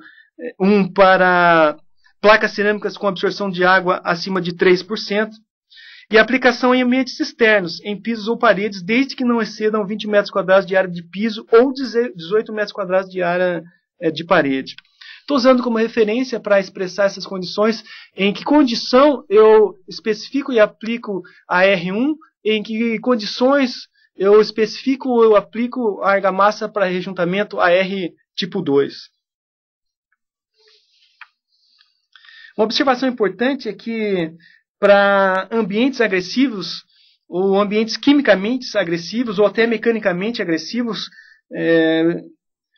Speaker 1: 1 eh, para placas cerâmicas com absorção de água acima de 3%, e aplicação em ambientes externos, em pisos ou paredes, desde que não excedam 20 metros quadrados de área de piso ou 18 metros quadrados de área eh, de parede. Estou usando como referência para expressar essas condições em que condição eu especifico e aplico a R1, em que condições eu especifico ou aplico a argamassa para rejuntamento a R tipo 2. Uma observação importante é que para ambientes agressivos, ou ambientes quimicamente agressivos, ou até mecanicamente agressivos, é,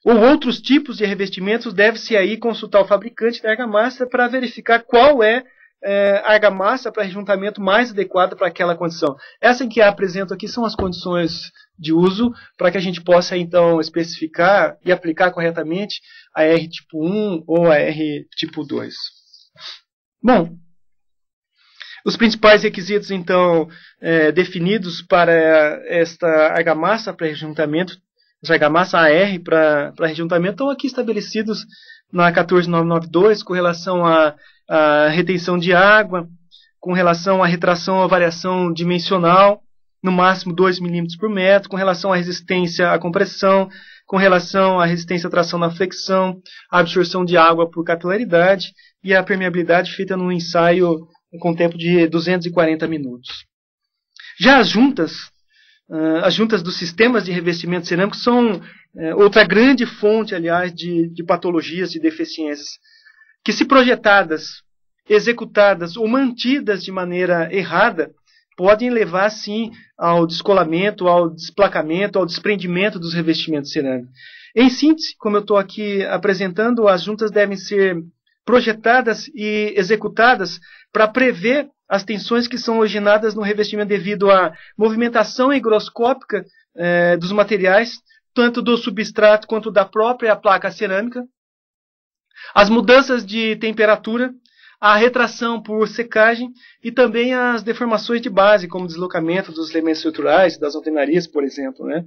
Speaker 1: ou outros tipos de revestimentos, deve-se aí consultar o fabricante da argamassa para verificar qual é é, argamassa para rejuntamento mais adequada para aquela condição. Essa que apresento aqui são as condições de uso para que a gente possa então especificar e aplicar corretamente a R tipo 1 ou a R tipo 2. Bom, os principais requisitos então é, definidos para esta argamassa para rejuntamento massa AR para rejuntamento estão aqui estabelecidos na 14992 com relação à, à retenção de água, com relação à retração à variação dimensional, no máximo 2 milímetros por metro, com relação à resistência à compressão, com relação à resistência à tração na flexão, à absorção de água por capilaridade e à permeabilidade feita num ensaio com tempo de 240 minutos. Já as juntas ah, as juntas dos sistemas de revestimento cerâmico são eh, outra grande fonte, aliás, de, de patologias, e deficiências, que se projetadas, executadas ou mantidas de maneira errada, podem levar, sim, ao descolamento, ao desplacamento, ao desprendimento dos revestimentos cerâmicos. Em síntese, como eu estou aqui apresentando, as juntas devem ser projetadas e executadas para prever as tensões que são originadas no revestimento devido à movimentação higroscópica eh, dos materiais, tanto do substrato quanto da própria placa cerâmica, as mudanças de temperatura, a retração por secagem e também as deformações de base, como deslocamento dos elementos estruturais, das alternarias por exemplo. Né?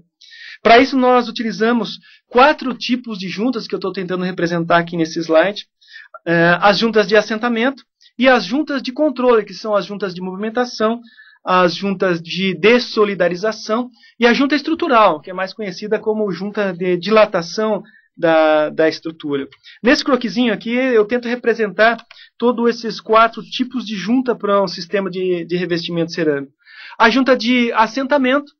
Speaker 1: Para isso, nós utilizamos quatro tipos de juntas que eu estou tentando representar aqui nesse slide. É, as juntas de assentamento e as juntas de controle, que são as juntas de movimentação, as juntas de dessolidarização e a junta estrutural, que é mais conhecida como junta de dilatação da, da estrutura. Nesse croquisinho aqui, eu tento representar todos esses quatro tipos de junta para um sistema de, de revestimento cerâmico. A junta de assentamento,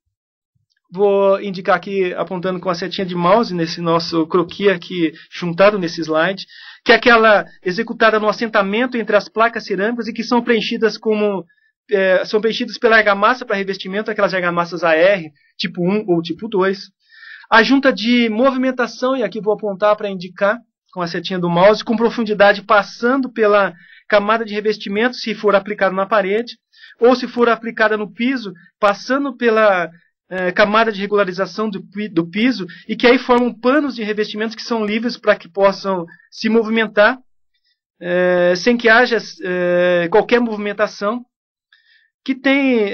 Speaker 1: vou indicar aqui apontando com a setinha de mouse nesse nosso croqui aqui juntado nesse slide que é aquela executada no assentamento entre as placas cerâmicas e que são preenchidas como é, são preenchidas pela argamassa para revestimento, aquelas argamassas AR, tipo 1 ou tipo 2. A junta de movimentação, e aqui vou apontar para indicar com a setinha do mouse, com profundidade passando pela camada de revestimento, se for aplicado na parede, ou se for aplicada no piso, passando pela é, camada de regularização do, do piso e que aí formam panos de revestimentos que são livres para que possam se movimentar é, sem que haja é, qualquer movimentação que tem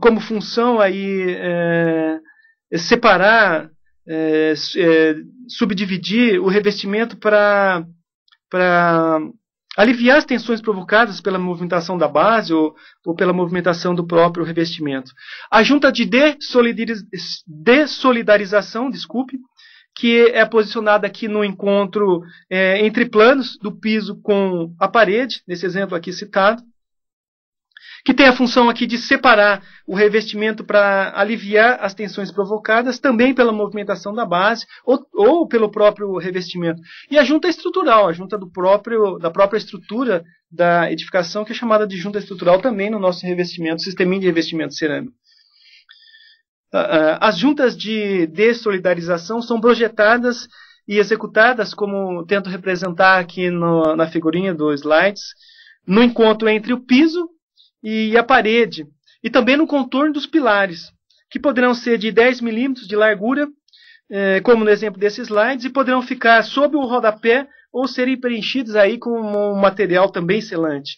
Speaker 1: como função aí separar subdividir o revestimento para para aliviar as tensões provocadas pela movimentação da base ou, ou pela movimentação do próprio revestimento. A junta de dessolidarização, desculpe, que é posicionada aqui no encontro é, entre planos do piso com a parede, nesse exemplo aqui citado, que tem a função aqui de separar o revestimento para aliviar as tensões provocadas também pela movimentação da base ou, ou, pelo próprio revestimento. E a junta estrutural, a junta do próprio, da própria estrutura da edificação, que é chamada de junta estrutural também no nosso revestimento, sisteminha de revestimento cerâmico. Ah, ah, as juntas de dessolidarização são projetadas e executadas, como tento representar aqui no, na figurinha dos slides, no encontro entre o piso e a parede, e também no contorno dos pilares, que poderão ser de 10 milímetros de largura, eh, como no exemplo desses slides, e poderão ficar sob o rodapé ou serem preenchidos aí com um material também selante.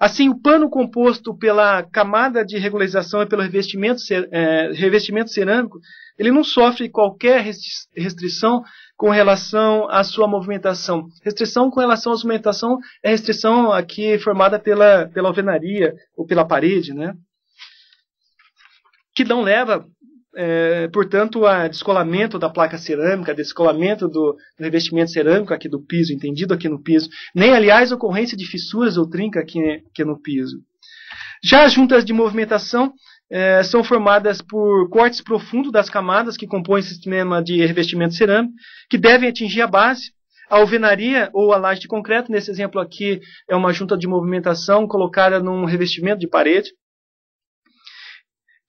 Speaker 1: Assim, o pano composto pela camada de regularização e pelo revestimento, é, revestimento cerâmico, ele não sofre qualquer restrição com relação à sua movimentação. Restrição com relação à movimentação é restrição aqui formada pela, pela alvenaria ou pela parede, né? Que não leva é, portanto, o descolamento da placa cerâmica, descolamento do, revestimento cerâmico aqui do piso, entendido aqui no piso, nem, aliás, ocorrência de fissuras ou trinca aqui, aqui no piso. Já as juntas de movimentação é, são formadas por cortes profundos das camadas que compõem o sistema de revestimento cerâmico, que devem atingir a base, a alvenaria ou a laje de concreto, nesse exemplo aqui é uma junta de movimentação colocada num revestimento de parede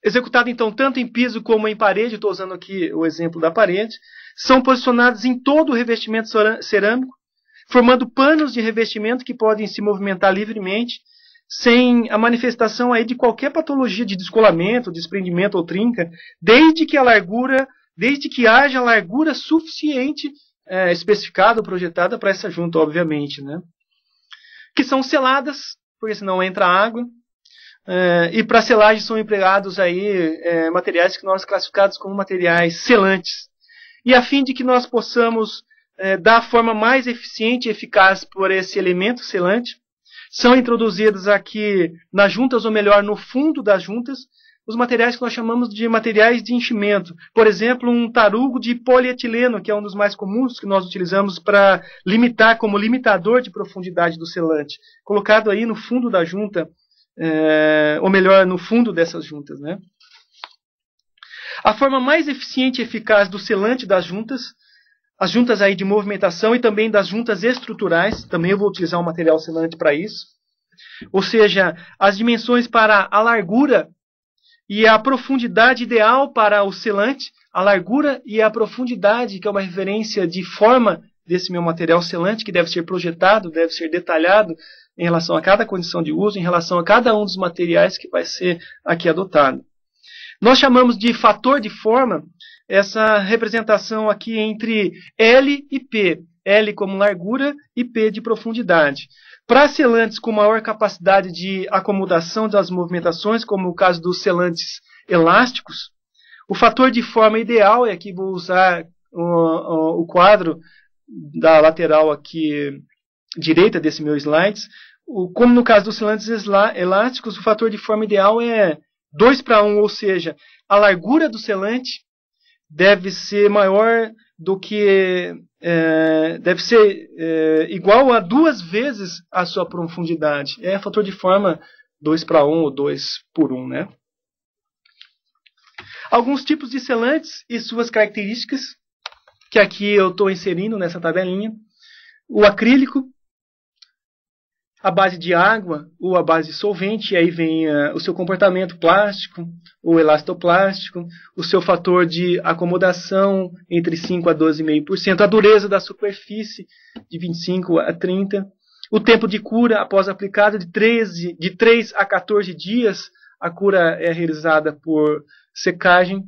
Speaker 1: executado então tanto em piso como em parede, estou usando aqui o exemplo da parede, são posicionados em todo o revestimento cerâmico, formando panos de revestimento que podem se movimentar livremente, sem a manifestação aí de qualquer patologia de descolamento, desprendimento ou trinca, desde que a largura, desde que haja largura suficiente é, especificada ou projetada para essa junta, obviamente, né? Que são seladas, porque senão entra água, é, e para selagem são empregados aí é, materiais que nós classificados como materiais selantes. E a fim de que nós possamos é, dar a forma mais eficiente e eficaz por esse elemento selante, são introduzidos aqui nas juntas, ou melhor, no fundo das juntas, os materiais que nós chamamos de materiais de enchimento. Por exemplo, um tarugo de polietileno, que é um dos mais comuns que nós utilizamos para limitar como limitador de profundidade do selante, colocado aí no fundo da junta é, ou melhor, no fundo dessas juntas. Né? A forma mais eficiente e eficaz do selante das juntas, as juntas aí de movimentação e também das juntas estruturais, também eu vou utilizar um material selante para isso, ou seja, as dimensões para a largura e a profundidade ideal para o selante, a largura e a profundidade, que é uma referência de forma desse meu material selante, que deve ser projetado, deve ser detalhado em relação a cada condição de uso, em relação a cada um dos materiais que vai ser aqui adotado. Nós chamamos de fator de forma essa representação aqui entre L e P. L como largura e P de profundidade. Para selantes com maior capacidade de acomodação das movimentações, como o caso dos selantes elásticos, o fator de forma ideal, e aqui vou usar o, o quadro da lateral aqui direita desse meu slide, o, como no caso dos selantes elásticos, o fator de forma ideal é 2 para 1, ou seja, a largura do selante deve ser maior do que. É, deve ser é, igual a duas vezes a sua profundidade. É fator de forma 2 para 1 ou 2 por 1, né? Alguns tipos de selantes e suas características, que aqui eu estou inserindo nessa tabelinha. O acrílico, a base de água ou a base de solvente, e aí vem uh, o seu comportamento plástico ou elastoplástico, o seu fator de acomodação entre 5 a 12,5%, a dureza da superfície de 25 a 30, o tempo de cura após aplicado de 13, de 3 a 14 dias, a cura é realizada por secagem,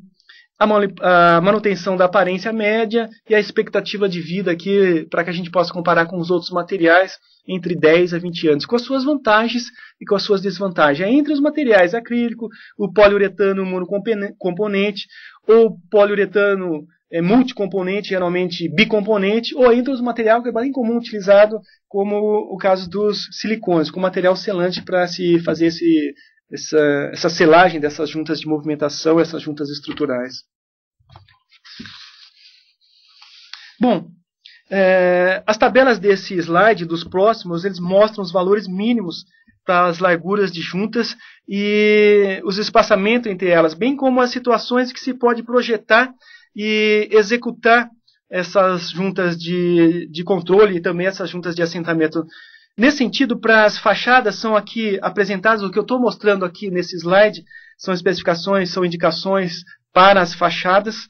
Speaker 1: a manutenção da aparência média e a expectativa de vida aqui para que a gente possa comparar com os outros materiais entre 10 a 20 anos, com as suas vantagens e com as suas desvantagens. É entre os materiais acrílico, o poliuretano monocomponente, ou poliuretano é, multicomponente, geralmente bicomponente, ou entre os materiais que é bem comum utilizado, como o caso dos silicones, com material selante para se fazer esse, essa, essa selagem dessas juntas de movimentação, essas juntas estruturais. Bom, é, as tabelas desse slide, dos próximos, eles mostram os valores mínimos para as larguras de juntas e os espaçamentos entre elas, bem como as situações que se pode projetar e executar essas juntas de, de controle e também essas juntas de assentamento. Nesse sentido, para as fachadas são aqui apresentadas, o que eu estou mostrando aqui nesse slide são especificações, são indicações para as fachadas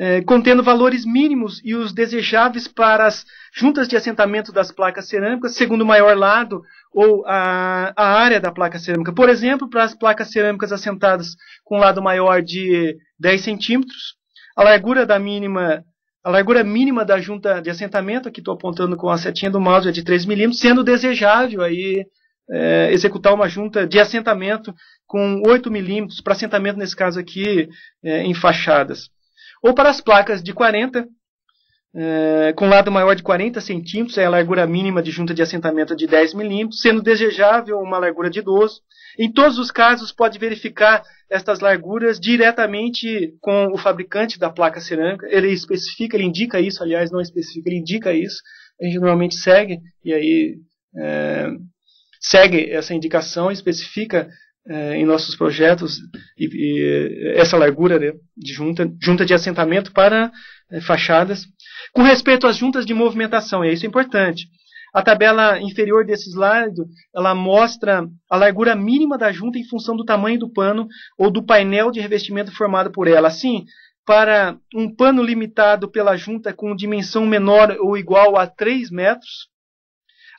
Speaker 1: eh, contendo valores mínimos e os desejáveis para as juntas de assentamento das placas cerâmicas, segundo o maior lado ou a, a área da placa cerâmica. Por exemplo, para as placas cerâmicas assentadas com lado maior de 10 centímetros, a largura da mínima a largura mínima da junta de assentamento, aqui estou apontando com a setinha do mouse, é de 3 milímetros, sendo desejável aí, é, executar uma junta de assentamento com 8 milímetros, para assentamento, nesse caso aqui, é, em fachadas ou para as placas de 40 é, com lado maior de 40 centímetros, é a largura mínima de junta de assentamento de 10 milímetros, sendo desejável uma largura de 12. Em todos os casos, pode verificar estas larguras diretamente com o fabricante da placa cerâmica. Ele especifica, ele indica isso, aliás, não especifica, ele indica isso. A gente normalmente segue, e aí é, segue essa indicação, especifica é, em nossos projetos e, e essa largura né, de junta, junta de assentamento para é, fachadas. Com respeito às juntas de movimentação, e isso é importante. A tabela inferior desse slide, ela mostra a largura mínima da junta em função do tamanho do pano ou do painel de revestimento formado por ela. Assim, para um pano limitado pela junta com dimensão menor ou igual a 3 metros,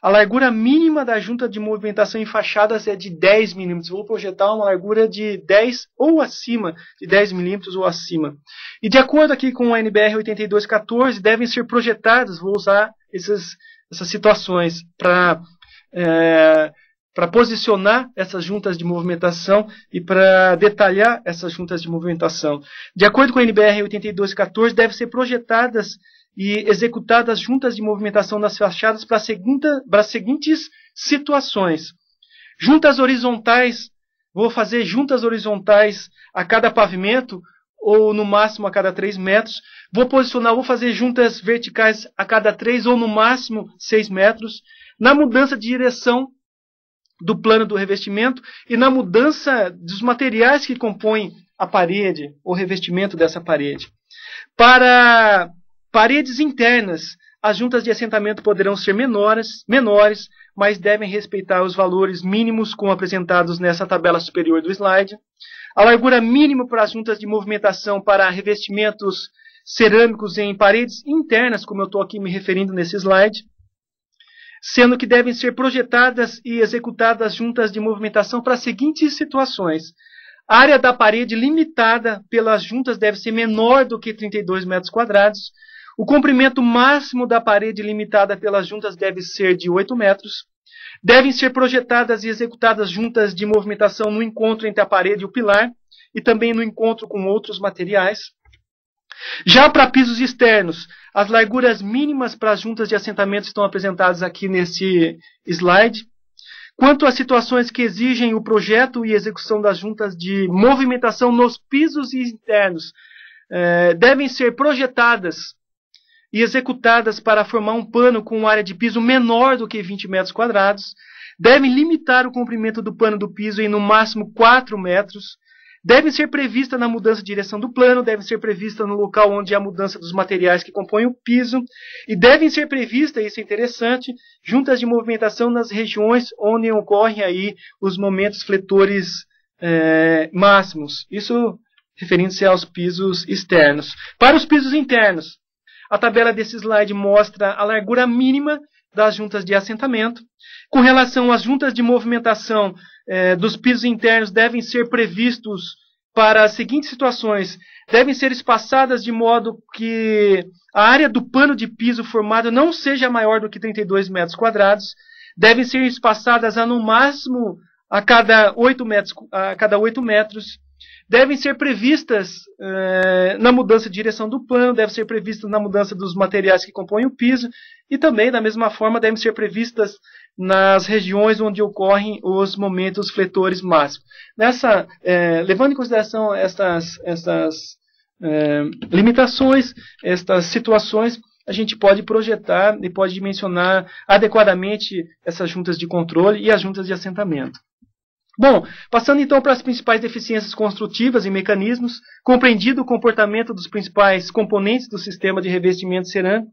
Speaker 1: a largura mínima da junta de movimentação em fachadas é de 10 milímetros. Vou projetar uma largura de 10 ou acima, de 10 milímetros ou acima. E de acordo aqui com o NBR 8214, devem ser projetadas, vou usar essas, essas situações para é, para posicionar essas juntas de movimentação e para detalhar essas juntas de movimentação. De acordo com o NBR 8214, devem ser projetadas e executadas juntas de movimentação das fachadas para, as seguintes situações. Juntas horizontais, vou fazer juntas horizontais a cada pavimento, ou no máximo a cada 3 metros. Vou posicionar, vou fazer juntas verticais a cada 3 ou no máximo 6 metros. Na mudança de direção do plano do revestimento e na mudança dos materiais que compõem a parede, o revestimento dessa parede. Para Paredes internas. As juntas de assentamento poderão ser menores, menores, mas devem respeitar os valores mínimos como apresentados nessa tabela superior do slide. A largura mínima para as juntas de movimentação para revestimentos cerâmicos em paredes internas, como eu estou aqui me referindo nesse slide, sendo que devem ser projetadas e executadas juntas de movimentação para as seguintes situações. A área da parede limitada pelas juntas deve ser menor do que 32 metros quadrados, o comprimento máximo da parede limitada pelas juntas deve ser de 8 metros. Devem ser projetadas e executadas juntas de movimentação no encontro entre a parede e o pilar e também no encontro com outros materiais. Já para pisos externos, as larguras mínimas para as juntas de assentamento estão apresentadas aqui nesse slide. Quanto às situações que exigem o projeto e execução das juntas de movimentação nos pisos internos, eh, devem ser projetadas e executadas para formar um pano com área de piso menor do que 20 metros quadrados, devem limitar o comprimento do pano do piso em no máximo 4 metros, devem ser previstas na mudança de direção do plano, devem ser previstas no local onde há mudança dos materiais que compõem o piso, e devem ser previstas, isso é interessante, juntas de movimentação nas regiões onde ocorrem aí os momentos fletores é, máximos. Isso referindo-se aos pisos externos. Para os pisos internos, a tabela desse slide mostra a largura mínima das juntas de assentamento. Com relação às juntas de movimentação é, dos pisos internos, devem ser previstos para as seguintes situações: devem ser espaçadas de modo que a área do pano de piso formado não seja maior do que 32 metros quadrados, devem ser espaçadas a no máximo a cada 8 metros. A cada 8 metros devem ser previstas eh, na mudança de direção do plano, devem ser previstas na mudança dos materiais que compõem o piso e também, da mesma forma, devem ser previstas nas regiões onde ocorrem os momentos fletores máximos. Nessa, eh, levando em consideração essas, essas eh, limitações, estas situações, a gente pode projetar e pode dimensionar adequadamente essas juntas de controle e as juntas de assentamento. Bom, passando então para as principais deficiências construtivas e mecanismos, compreendido o comportamento dos principais componentes do sistema de revestimento cerâmico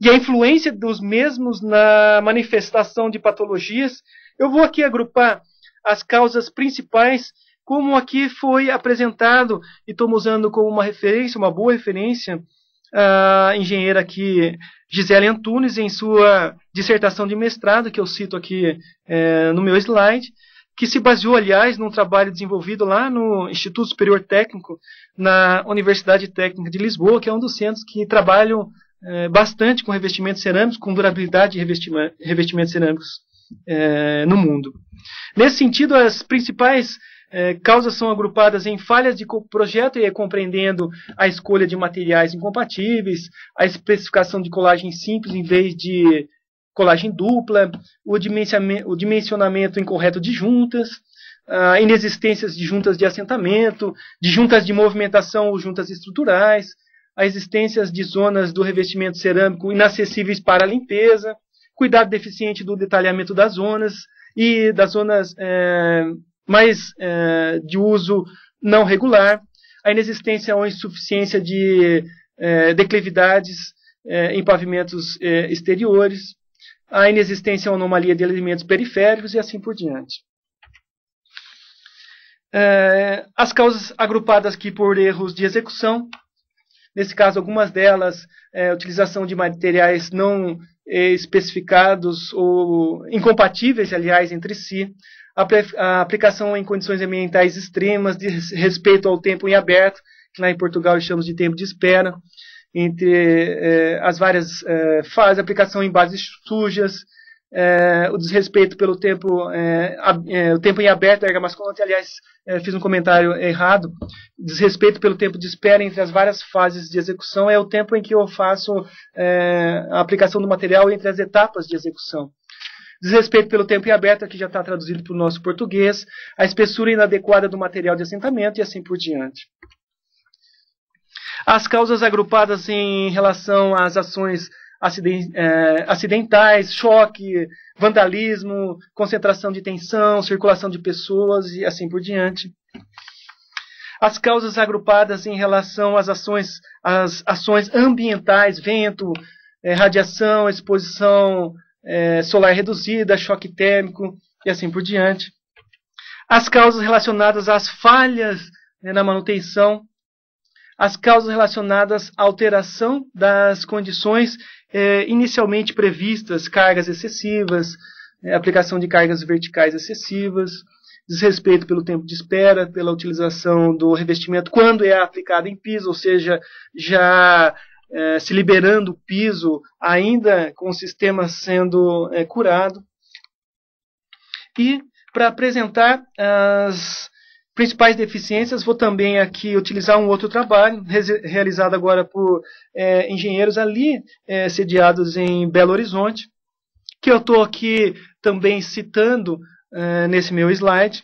Speaker 1: e a influência dos mesmos na manifestação de patologias, eu vou aqui agrupar as causas principais, como aqui foi apresentado e estou usando como uma referência, uma boa referência, a engenheira aqui Gisele Antunes em sua dissertação de mestrado, que eu cito aqui é, no meu slide, que se baseou, aliás, num trabalho desenvolvido lá no Instituto Superior Técnico, na Universidade Técnica de Lisboa, que é um dos centros que trabalham eh, bastante com revestimentos cerâmicos, com durabilidade de revestima, revestimentos cerâmicos eh, no mundo. Nesse sentido, as principais eh, causas são agrupadas em falhas de projeto, e é compreendendo a escolha de materiais incompatíveis, a especificação de colagem simples em vez de colagem dupla, o dimensionamento, o dimensionamento incorreto de juntas, a inexistência de juntas de assentamento, de juntas de movimentação ou juntas estruturais, a existência de zonas do revestimento cerâmico inacessíveis para a limpeza, cuidado deficiente do detalhamento das zonas e das zonas é, mais é, de uso não regular, a inexistência ou insuficiência de é, declividades é, em pavimentos é, exteriores, a inexistência ou anomalia de elementos periféricos e assim por diante. É, as causas agrupadas aqui por erros de execução, nesse caso algumas delas, é, utilização de materiais não é, especificados ou incompatíveis, aliás, entre si, a, aplicação em condições ambientais extremas, de respeito ao tempo em aberto, que lá em Portugal chamamos de tempo de espera, entre é, as várias é, fases, aplicação em bases sujas, é, o desrespeito pelo tempo, o tempo em aberto, erga mas ontem, aliás, fiz um comentário errado, desrespeito pelo tempo de espera entre as várias fases de execução é o tempo em que eu faço a aplicação do material entre as etapas de execução desrespeito pelo tempo em aberto, que já está traduzido para o nosso português, a espessura inadequada do material de assentamento e assim por diante. As causas agrupadas em relação às ações é, acidentais, choque, vandalismo, concentração de tensão, circulação de pessoas e assim por diante. As causas agrupadas em relação às ações, às ações ambientais, vento, é, radiação, exposição é, solar reduzida, choque térmico e assim por diante. As causas relacionadas às falhas né, na manutenção as causas relacionadas à alteração das condições eh, inicialmente previstas, cargas excessivas, né, aplicação de cargas verticais excessivas, desrespeito pelo tempo de espera, pela utilização do revestimento quando é aplicado em piso, ou seja, já eh, se liberando o piso, ainda com o sistema sendo eh, curado. E para apresentar as Principais deficiências, vou também aqui utilizar um outro trabalho, realizado agora por é, engenheiros ali, é, sediados em Belo Horizonte, que eu estou aqui também citando é, nesse meu slide,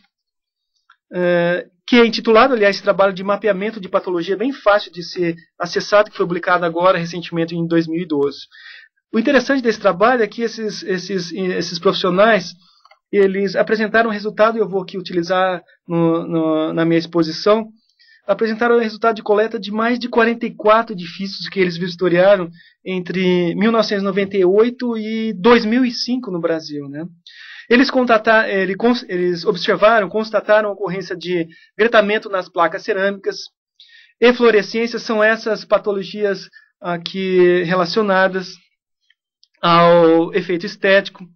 Speaker 1: é, que é intitulado, aliás, esse trabalho de mapeamento de patologia, bem fácil de ser acessado, que foi publicado agora, recentemente, em 2012. O interessante desse trabalho é que esses, esses, esses profissionais eles apresentaram o resultado, eu vou aqui utilizar no, no, na minha exposição, apresentaram o resultado de coleta de mais de 44 edifícios que eles vistoriaram entre 1998 e 2005 no Brasil. Né? Eles, contataram, eles observaram, constataram a ocorrência de gretamento nas placas cerâmicas, eflorescências são essas patologias aqui ah, relacionadas ao efeito estético,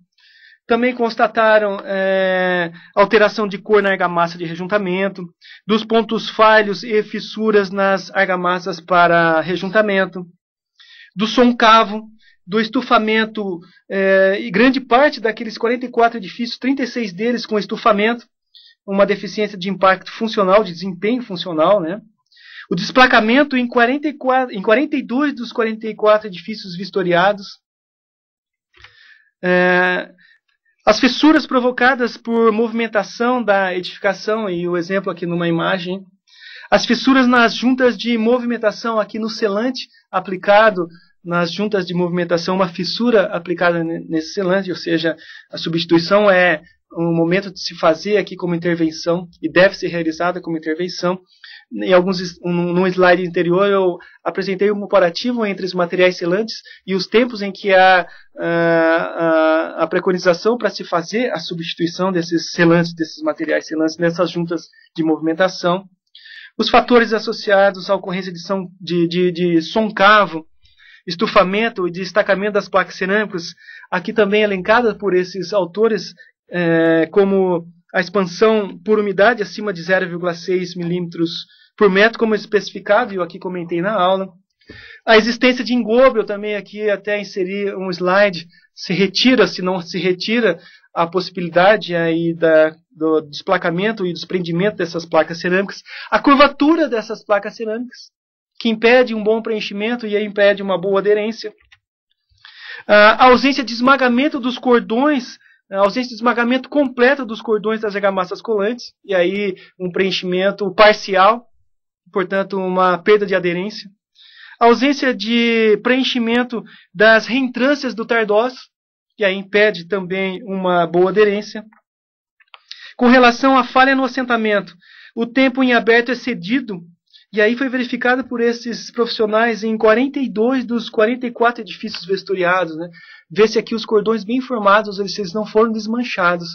Speaker 1: também constataram é, alteração de cor na argamassa de rejuntamento, dos pontos falhos e fissuras nas argamassas para rejuntamento, do cavo, do estufamento, é, e grande parte daqueles 44 edifícios, 36 deles com estufamento, uma deficiência de impacto funcional, de desempenho funcional, né? O desplacamento em, 44, em 42 dos 44 edifícios vistoriados. É, as fissuras provocadas por movimentação da edificação, e o exemplo aqui numa imagem. As fissuras nas juntas de movimentação, aqui no selante aplicado nas juntas de movimentação, uma fissura aplicada nesse selante, ou seja, a substituição é um momento de se fazer aqui como intervenção e deve ser realizada como intervenção. Em alguns, num slide anterior, eu apresentei um comparativo entre os materiais selantes e os tempos em que há a, ah, a, ah, a preconização para se fazer a substituição desses selantes, desses materiais selantes nessas juntas de movimentação. Os fatores associados à ocorrência de, som, de, de, de soncavo, estufamento e destacamento das placas cerâmicas, aqui também elencadas por esses autores é, como a expansão por umidade acima de 0,6 milímetros por metro, como especificado, e eu aqui comentei na aula. A existência de engobe, eu também aqui até inseri um slide, se retira, se não se retira, a possibilidade aí da, do desplacamento e desprendimento dessas placas cerâmicas, a curvatura dessas placas cerâmicas, que impede um bom preenchimento e impede uma boa aderência. Ah, a ausência de esmagamento dos cordões a é, ausência de esmagamento completa dos cordões das argamassas colantes, e aí um preenchimento parcial, portanto, uma perda de aderência. A ausência de preenchimento das reentrâncias do tardócio, que aí impede também uma boa aderência. Com relação à falha no assentamento, o tempo em aberto é cedido, e aí foi verificado por esses profissionais em 42 dos 44 edifícios vistoriados, né? vê-se aqui os cordões bem formados, eles não foram desmanchados.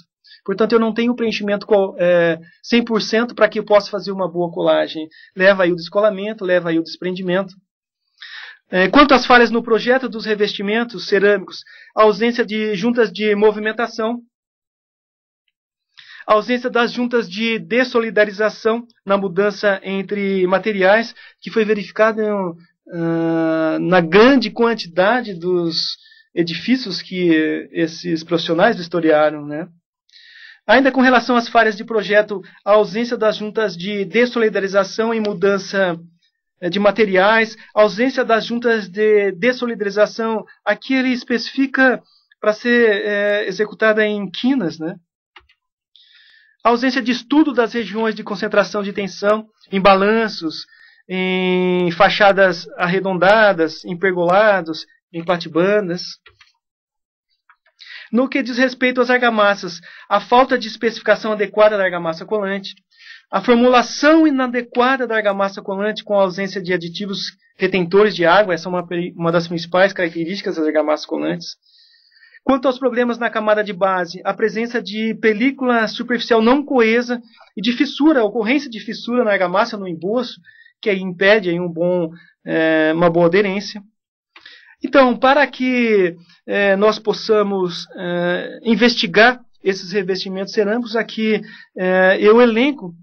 Speaker 1: Portanto, eu não tenho preenchimento é, 100% para que eu possa fazer uma boa colagem. Leva aí o descolamento, leva aí o desprendimento. É, quanto às falhas no projeto dos revestimentos cerâmicos, ausência de juntas de movimentação, ausência das juntas de dessolidarização na mudança entre materiais, que foi verificada uh, na grande quantidade dos, edifícios que esses profissionais vistoriaram, né? Ainda com relação às falhas de projeto, a ausência das juntas de dessolidarização e mudança eh, de materiais, a ausência das juntas de dessolidarização, aqui ele especifica para ser é, executada em quinas, né? A ausência de estudo das regiões de concentração de tensão, em balanços, em fachadas arredondadas, em pergolados, empate bandas. No que diz respeito às argamassas, a falta de especificação adequada da argamassa colante, a formulação inadequada da argamassa colante com a ausência de aditivos retentores de água, essa é uma, uma das principais características das argamassas colantes. Quanto aos problemas na camada de base, a presença de película superficial não coesa e de fissura, a ocorrência de fissura na argamassa, no emboço, que aí impede aí um bom, é, uma boa aderência. Então, para que é, nós possamos é, investigar esses revestimentos cerâmicos, aqui é, eu elenco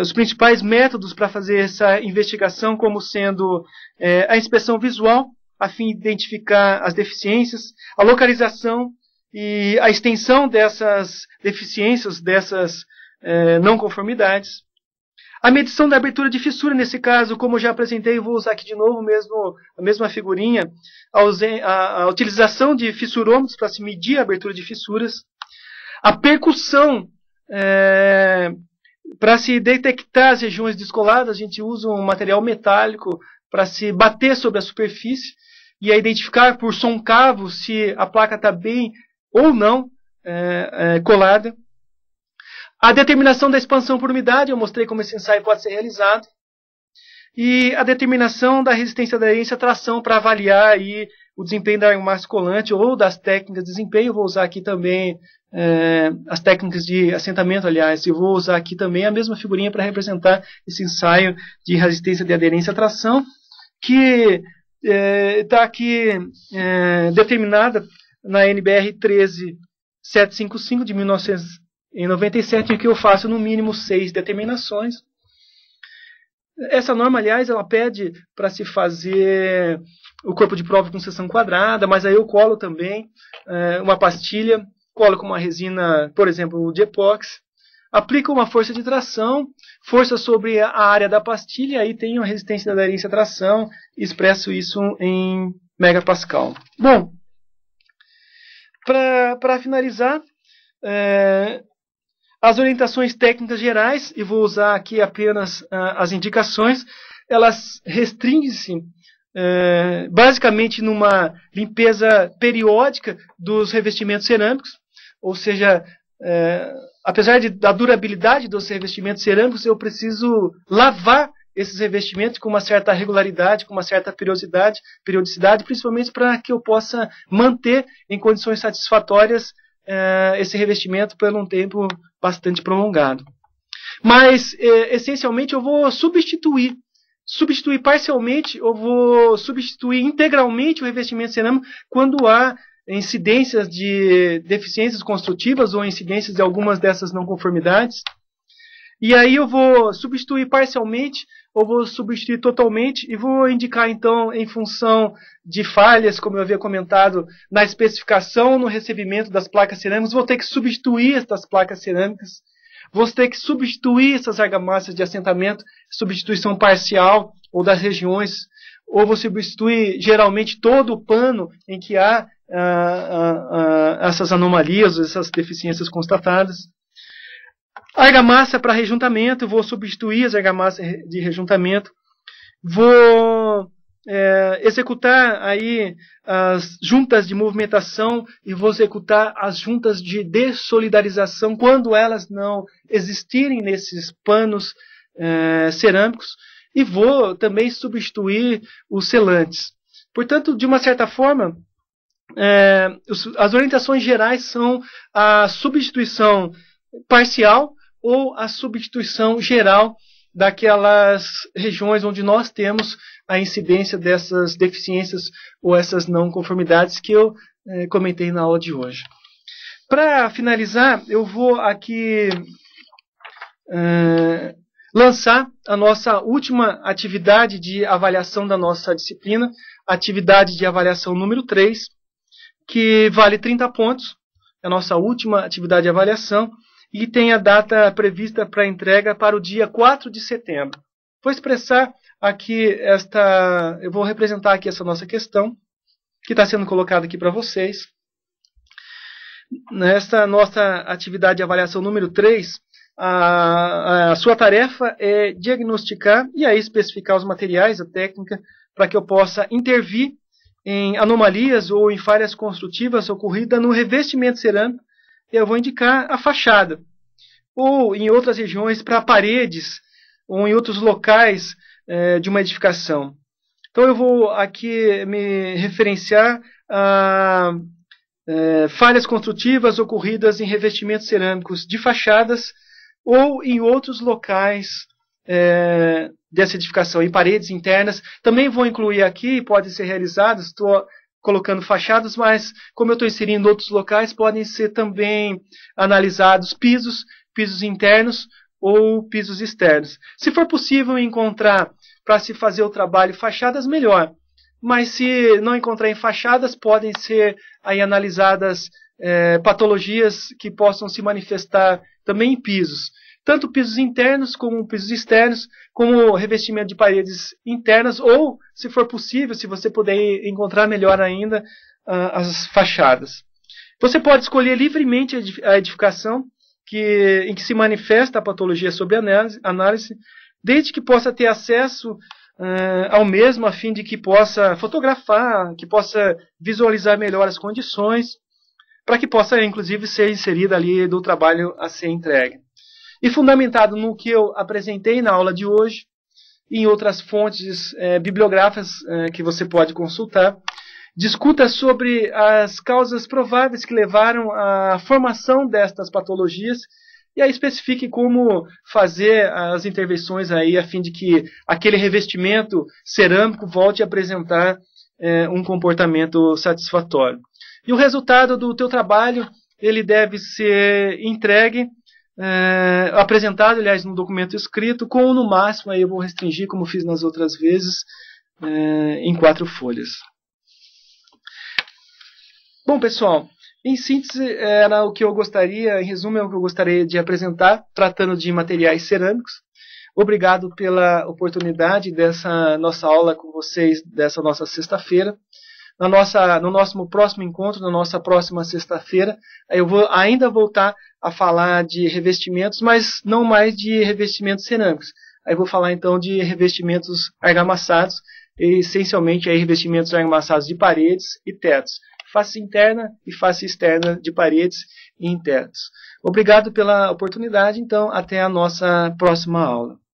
Speaker 1: os principais métodos para fazer essa investigação, como sendo a inspeção visual, a fim de identificar as deficiências, a localização e a extensão dessas deficiências, dessas não conformidades, a medição da abertura de fissura, nesse caso, como já apresentei, vou usar aqui de novo mesmo, a mesma figurinha, a, a utilização de fissurômetros para se medir a abertura de fissuras. A percussão, é, para se detectar as regiões descoladas, a gente usa um material metálico para se bater sobre a superfície e a identificar por som cavo se a placa está bem ou não é, é, colada. A determinação da expansão por umidade, eu mostrei como esse ensaio pode ser realizado. E a determinação da resistência aderência à tração para avaliar aí o desempenho da massa colante ou das técnicas de desempenho. vou usar aqui também é, as técnicas de assentamento, aliás. Eu vou usar aqui também a mesma figurinha para representar esse ensaio de resistência de aderência à tração, que está é, tá aqui é, determinada na NBR 13755 de 1900 em 97, em que eu faço no mínimo seis determinações. Essa norma, aliás, ela pede para se fazer o corpo de prova com seção quadrada, mas aí eu colo também é, uma pastilha, colo com uma resina, por exemplo, de epox, aplico uma força de tração, força sobre a área da pastilha, aí tenho a resistência da aderência à tração, expresso isso em megapascal. Bom, para finalizar, é, as orientações técnicas gerais, e vou usar aqui apenas ah, as indicações, elas restringem-se eh, basicamente numa limpeza periódica dos revestimentos cerâmicos, ou seja, eh, apesar de, da durabilidade dos revestimentos cerâmicos, eu preciso lavar esses revestimentos com uma certa regularidade, com uma certa periodicidade, periodicidade principalmente para que eu possa manter em condições satisfatórias eh, esse revestimento por um tempo bastante prolongado. Mas, eh, essencialmente, eu vou substituir. Substituir parcialmente, eu vou substituir integralmente o revestimento cerâmico quando há incidências de deficiências construtivas ou incidências de algumas dessas não conformidades. E aí eu vou substituir parcialmente ou vou substituir totalmente e vou indicar então em função de falhas, como eu havia comentado, na especificação, no recebimento das placas cerâmicas, vou ter que substituir estas placas cerâmicas, vou ter que substituir essas argamassas de assentamento, substituição parcial ou das regiões, ou vou substituir geralmente todo o pano em que há ah, ah, ah, essas anomalias, essas deficiências constatadas a Argamassa é para rejuntamento, vou substituir as argamassas de rejuntamento. Vou é, executar aí as juntas de movimentação e vou executar as juntas de dessolidarização quando elas não existirem nesses panos é, cerâmicos e vou também substituir os selantes. Portanto, de uma certa forma, é, as orientações gerais são a substituição parcial ou a substituição geral daquelas regiões onde nós temos a incidência dessas deficiências ou essas não conformidades que eu eh, comentei na aula de hoje. Para finalizar, eu vou aqui eh, lançar a nossa última atividade de avaliação da nossa disciplina, atividade de avaliação número 3, que vale 30 pontos, é a nossa última atividade de avaliação e tem a data prevista para entrega para o dia 4 de setembro. Vou expressar aqui esta. Eu vou representar aqui essa nossa questão, que está sendo colocada aqui para vocês. Nesta nossa atividade de avaliação número 3, a, a sua tarefa é diagnosticar e aí especificar os materiais, a técnica, para que eu possa intervir em anomalias ou em falhas construtivas ocorridas no revestimento cerâmico eu vou indicar a fachada. Ou em outras regiões, para paredes, ou em outros locais eh, de uma edificação. Então eu vou aqui me referenciar a eh, falhas construtivas ocorridas em revestimentos cerâmicos de fachadas ou em outros locais eh, dessa edificação, em paredes internas. Também vou incluir aqui, podem ser realizados estou colocando fachadas, mas como eu estou inserindo outros locais, podem ser também analisados pisos, pisos internos ou pisos externos. Se for possível encontrar para se fazer o trabalho fachadas, melhor. Mas se não encontrar em fachadas, podem ser aí analisadas é, patologias que possam se manifestar também em pisos tanto pisos internos como pisos externos, como revestimento de paredes internas, ou, se for possível, se você puder encontrar melhor ainda, ah, as fachadas. Você pode escolher livremente a edificação que, em que se manifesta a patologia sob análise, análise desde que possa ter acesso uh, ao mesmo, a fim de que possa fotografar, que possa visualizar melhor as condições, para que possa, inclusive, ser inserida ali do trabalho a ser entregue e fundamentado no que eu apresentei na aula de hoje e em outras fontes é, bibliográficas é, que você pode consultar, discuta sobre as causas prováveis que levaram à formação destas patologias e aí especifique como fazer as intervenções aí a fim de que aquele revestimento cerâmico volte a apresentar é, um comportamento satisfatório. E o resultado do teu trabalho ele deve ser entregue é, apresentado, aliás, no documento escrito, com no máximo, aí eu vou restringir, como fiz nas outras vezes, é, em quatro folhas. Bom, pessoal, em síntese, era o que eu gostaria, em resumo, é o que eu gostaria de apresentar, tratando de materiais cerâmicos. Obrigado pela oportunidade dessa nossa aula com vocês, dessa nossa sexta-feira na nossa, no nosso próximo encontro, na nossa próxima sexta-feira, eu vou ainda voltar a falar de revestimentos, mas não mais de revestimentos cerâmicos. Aí vou falar então de revestimentos argamassados, essencialmente aí revestimentos argamassados de paredes e tetos, face interna e face externa de paredes e em tetos. Obrigado pela oportunidade, então até a nossa próxima aula.